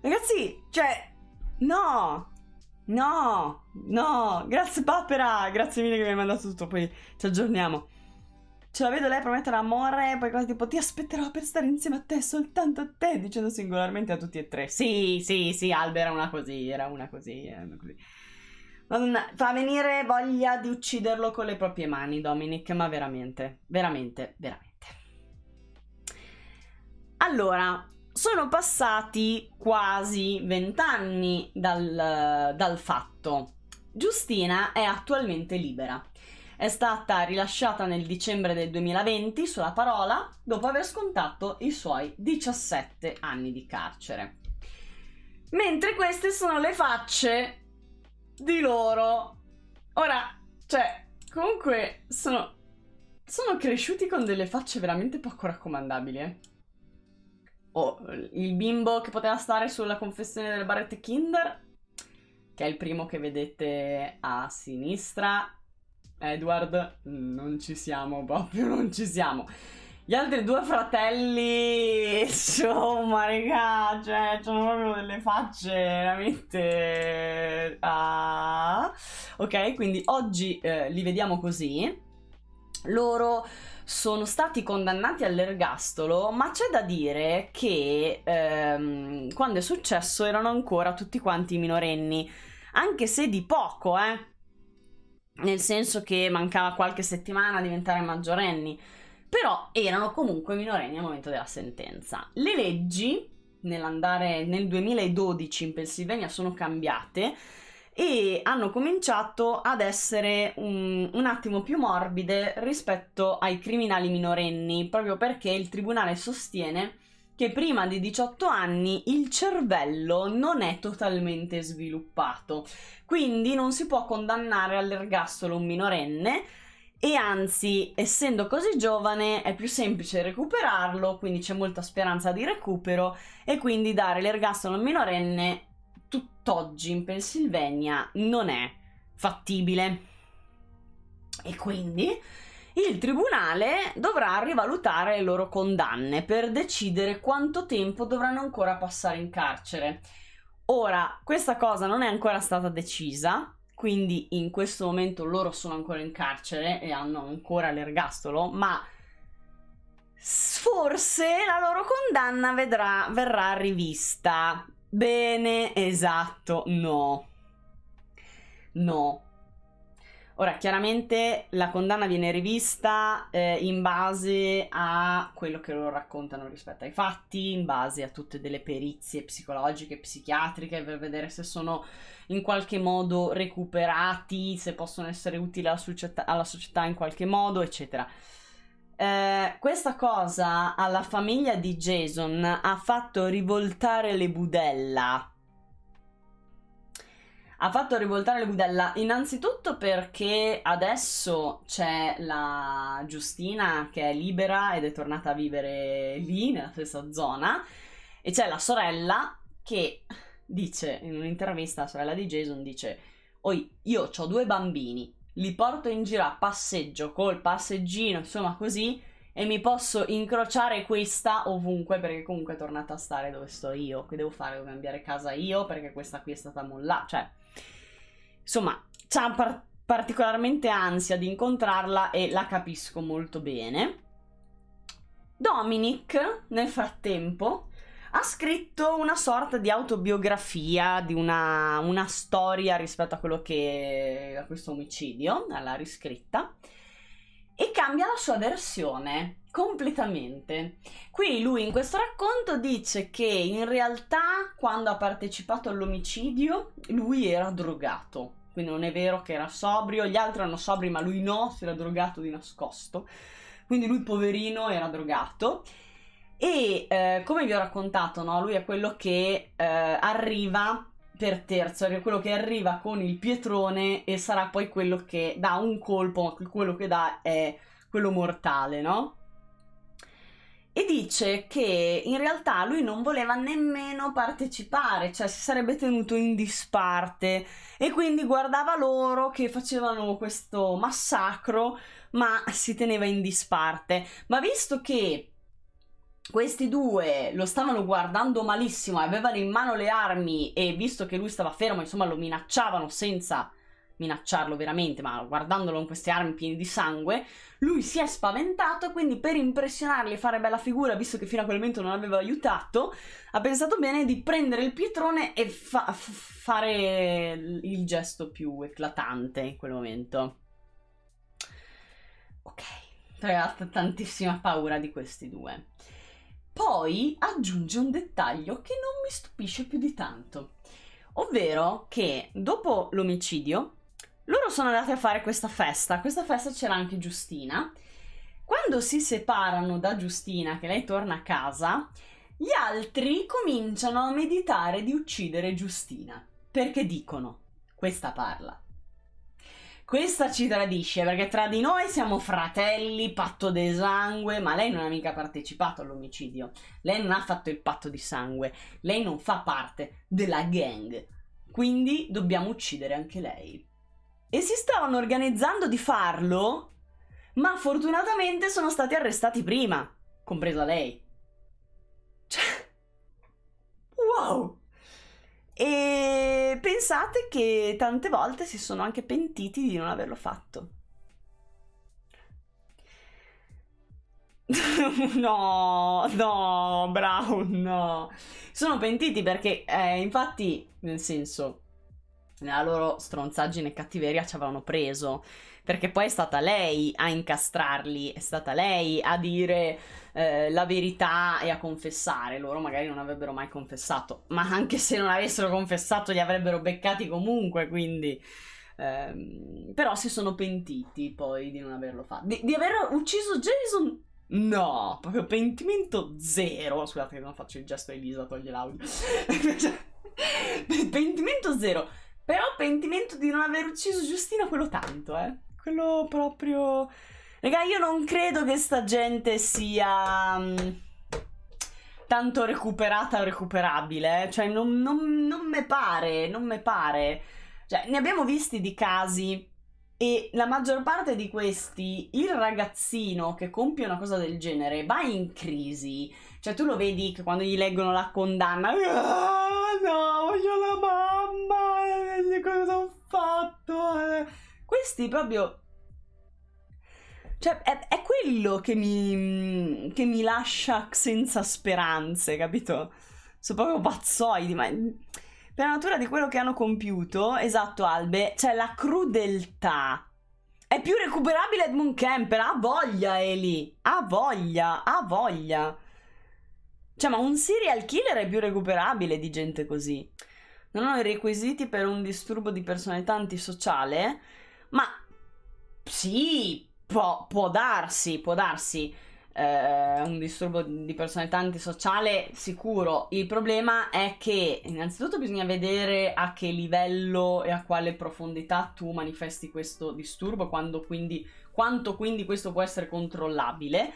Ragazzi, cioè, no, no, no, grazie papera, grazie mille che mi hai mandato tutto, poi ci aggiorniamo. Ce la vedo lei promettere amore, poi cosa tipo ti aspetterò per stare insieme a te, soltanto a te, dicendo singolarmente a tutti e tre. Sì, sì, sì, Alba era una così, era una così, era una così. Madonna, fa venire voglia di ucciderlo con le proprie mani, Dominic, ma veramente, veramente, veramente. Allora, sono passati quasi vent'anni dal, dal fatto. Giustina è attualmente libera. È stata rilasciata nel dicembre del 2020 sulla parola dopo aver scontato i suoi 17 anni di carcere. Mentre queste sono le facce di loro. Ora, cioè, comunque sono, sono cresciuti con delle facce veramente poco raccomandabili. Eh? o il bimbo che poteva stare sulla confessione delle barrette Kinder, che è il primo che vedete a sinistra. Edward, non ci siamo proprio, non ci siamo. Gli altri due fratelli, insomma, regà, cioè, sono proprio delle facce veramente... Ah. Ok, quindi oggi eh, li vediamo così. Loro sono stati condannati all'ergastolo, ma c'è da dire che ehm, quando è successo erano ancora tutti quanti minorenni, anche se di poco, eh? nel senso che mancava qualche settimana a diventare maggiorenni, però erano comunque minorenni al momento della sentenza. Le leggi nell'andare nel 2012 in Pennsylvania sono cambiate e hanno cominciato ad essere un, un attimo più morbide rispetto ai criminali minorenni, proprio perché il tribunale sostiene che prima di 18 anni il cervello non è totalmente sviluppato, quindi non si può condannare all'ergastolo un minorenne e anzi, essendo così giovane, è più semplice recuperarlo, quindi c'è molta speranza di recupero e quindi dare l'ergastolo al minorenne tutt'oggi in Pennsylvania non è fattibile. E quindi il tribunale dovrà rivalutare le loro condanne per decidere quanto tempo dovranno ancora passare in carcere. Ora, questa cosa non è ancora stata decisa, quindi in questo momento loro sono ancora in carcere e hanno ancora l'ergastolo, ma forse la loro condanna vedrà, verrà rivista Bene, esatto, no. No. Ora, chiaramente la condanna viene rivista eh, in base a quello che loro raccontano rispetto ai fatti, in base a tutte delle perizie psicologiche, psichiatriche, per vedere se sono in qualche modo recuperati, se possono essere utili alla società, alla società in qualche modo, eccetera. Eh, questa cosa alla famiglia di Jason ha fatto rivoltare le budella. Ha fatto rivoltare le budella innanzitutto perché adesso c'è la Giustina che è libera ed è tornata a vivere lì, nella stessa zona, e c'è la sorella che dice in un'intervista, la sorella di Jason dice, oi, io ho due bambini, li porto in giro a passeggio col passeggino, insomma così, e mi posso incrociare questa ovunque perché comunque è tornata a stare dove sto io, che devo fare, devo cambiare casa io perché questa qui è stata mollata, cioè insomma, c'ha par particolarmente ansia di incontrarla e la capisco molto bene. Dominic, nel frattempo, ha scritto una sorta di autobiografia, di una, una storia rispetto a quello che a questo omicidio, alla riscritta, e cambia la sua versione completamente. Qui lui in questo racconto dice che in realtà quando ha partecipato all'omicidio lui era drogato, quindi non è vero che era sobrio, gli altri erano sobri ma lui no, si era drogato di nascosto, quindi lui poverino era drogato e eh, come vi ho raccontato, no? lui è quello che eh, arriva per terzo, è quello che arriva con il pietrone e sarà poi quello che dà un colpo, ma quello che dà è quello mortale, no? E dice che in realtà lui non voleva nemmeno partecipare, cioè si sarebbe tenuto in disparte e quindi guardava loro che facevano questo massacro, ma si teneva in disparte. Ma visto che questi due lo stavano guardando malissimo, avevano in mano le armi e visto che lui stava fermo, insomma, lo minacciavano senza minacciarlo veramente, ma guardandolo con queste armi piene di sangue, lui si è spaventato, quindi per impressionarli e fare bella figura, visto che fino a quel momento non aveva aiutato, ha pensato bene di prendere il pietrone e fa- fare il gesto più eclatante in quel momento. Ok, ho tantissima paura di questi due. Poi aggiunge un dettaglio che non mi stupisce più di tanto, ovvero che dopo l'omicidio loro sono andati a fare questa festa, questa festa c'era anche Giustina. Quando si separano da Giustina, che lei torna a casa, gli altri cominciano a meditare di uccidere Giustina, perché dicono, questa parla, questa ci tradisce perché tra di noi siamo fratelli, patto di sangue, ma lei non ha mica partecipato all'omicidio. Lei non ha fatto il patto di sangue. Lei non fa parte della gang. Quindi dobbiamo uccidere anche lei. E si stavano organizzando di farlo, ma fortunatamente sono stati arrestati prima, compresa lei. Cioè... Wow! E pensate che tante volte si sono anche pentiti di non averlo fatto. no, no, Brown, no. Sono pentiti perché, eh, infatti, nel senso, nella loro stronzaggine e cattiveria ci avevano preso perché poi è stata lei a incastrarli, è stata lei a dire eh, la verità e a confessare. Loro magari non avrebbero mai confessato, ma anche se non avessero confessato li avrebbero beccati comunque, quindi... Ehm, però si sono pentiti poi di non averlo fatto. Di, di aver ucciso Jason No, proprio pentimento zero. Scusate che non faccio il gesto Elisa, toglie l'audio. pentimento zero. Però pentimento di non aver ucciso Giustina quello tanto, eh. Quello proprio... Raga, io non credo che sta gente sia... Um, tanto recuperata o recuperabile. Eh. Cioè, non, non, non me pare, non me pare. Cioè, ne abbiamo visti di casi... E la maggior parte di questi, il ragazzino che compie una cosa del genere va in crisi. Cioè, tu lo vedi che quando gli leggono la condanna, ah, no, voglio la mamma, eh, cosa ho fatto? Eh. Questi proprio... Cioè, è, è quello che mi, che mi lascia senza speranze, capito? Sono proprio pazzoidi, ma per la natura di quello che hanno compiuto, esatto Albe, cioè la crudeltà. È più recuperabile Edmund Kemper, ha voglia Eli, ha voglia, ha voglia. Cioè, ma un serial killer è più recuperabile di gente così. Non ho i requisiti per un disturbo di personalità antisociale? Ma sì, può, può darsi, può darsi. Eh, un disturbo di personalità antisociale sicuro. Il problema è che innanzitutto bisogna vedere a che livello e a quale profondità tu manifesti questo disturbo, quindi, quanto quindi questo può essere controllabile.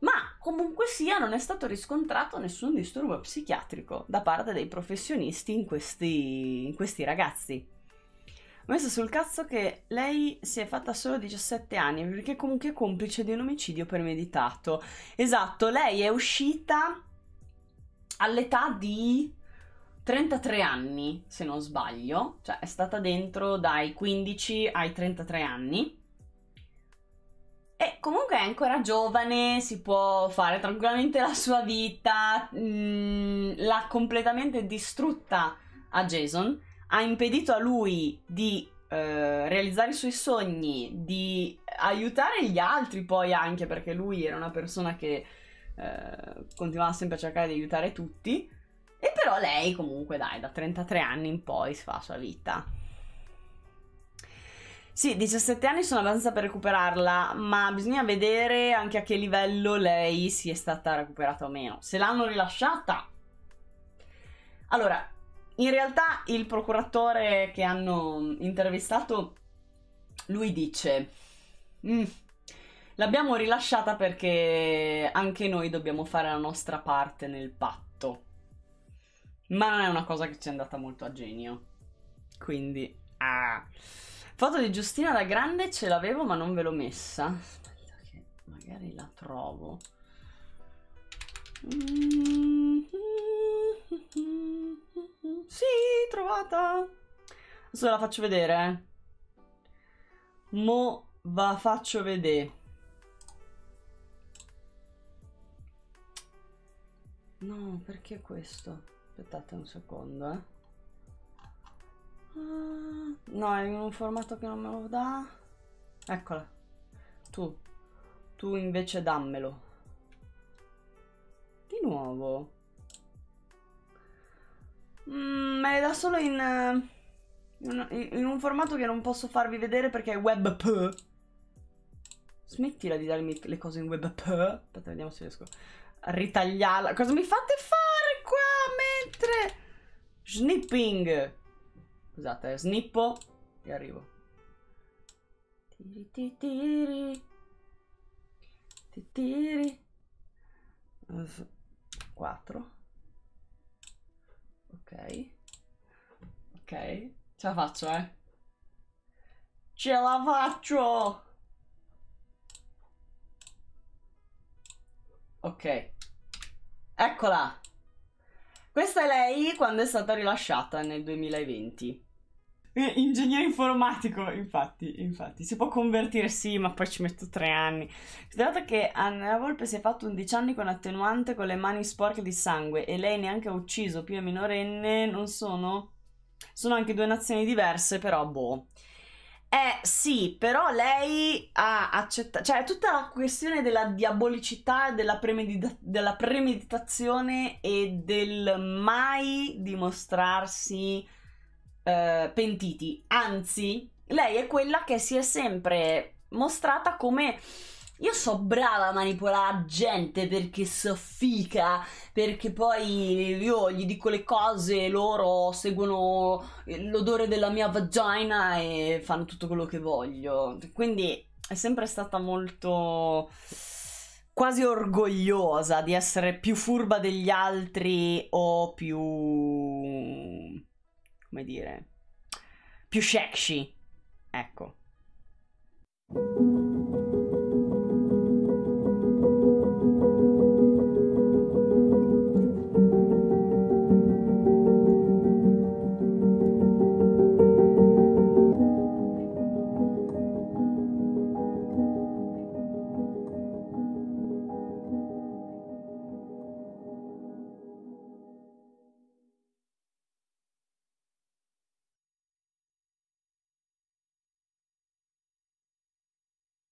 Ma comunque sia, non è stato riscontrato nessun disturbo psichiatrico da parte dei professionisti in questi, in questi ragazzi messo sul cazzo che lei si è fatta solo 17 anni perché comunque è complice di un omicidio premeditato. Esatto, lei è uscita all'età di 33 anni, se non sbaglio, cioè è stata dentro dai 15 ai 33 anni. E comunque è ancora giovane, si può fare tranquillamente la sua vita, mh, mm, l'ha completamente distrutta a Jason ha impedito a lui di eh, realizzare i suoi sogni, di aiutare gli altri poi anche perché lui era una persona che eh, continuava sempre a cercare di aiutare tutti. E però lei comunque dai, da 33 anni in poi si fa la sua vita. Sì, 17 anni sono abbastanza per recuperarla, ma bisogna vedere anche a che livello lei si è stata recuperata o meno. Se l'hanno rilasciata. Allora, in realtà il procuratore che hanno intervistato, lui dice, mm, l'abbiamo rilasciata perché anche noi dobbiamo fare la nostra parte nel patto. Ma non è una cosa che ci è andata molto a genio. Quindi... Ah. Foto di Giustina da grande ce l'avevo ma non ve l'ho messa. Aspetta che magari la trovo. Mm -hmm. Sì, trovata. Adesso ve la faccio vedere. Eh. Mo va faccio vedere. No, perché questo? Aspettate un secondo, eh. Ah, no, è in un formato che non me lo dà. Eccola. Tu. Tu invece dammelo. Di nuovo. Mm, me le dà solo in, eh, in, in, un formato che non posso farvi vedere perché è WebP. Smettila di darmi le cose in WebP. Aspetta, vediamo se riesco a ritagliarla. Cosa mi fate fare qua mentre... Snipping. Scusate, snippo e arrivo. Tiri tiri tiri. Tiri. 4 Ok. Ok. Ce la faccio, eh. Ce la faccio! Ok. Eccola! Questa è lei quando è stata rilasciata nel 2020. Eh, ingegnere informatico, infatti, infatti, si può convertire, sì, ma poi ci metto tre anni. Considerato che Anna Volpe si è fatto 11 anni con attenuante con le mani sporche di sangue e lei neanche ha ucciso, più e minorenne, non sono? Sono anche due nazioni diverse, però boh. Eh sì, però lei ha accettato, cioè tutta la questione della diabolicità, della, premedita- della premeditazione e del mai dimostrarsi eh, pentiti, anzi lei è quella che si è sempre mostrata come io so brava a manipolare la gente perché so fica, perché poi io gli dico le cose, e loro seguono l'odore della mia vagina e fanno tutto quello che voglio. Quindi è sempre stata molto quasi orgogliosa di essere più furba degli altri o più come dire, più sexy. Ecco.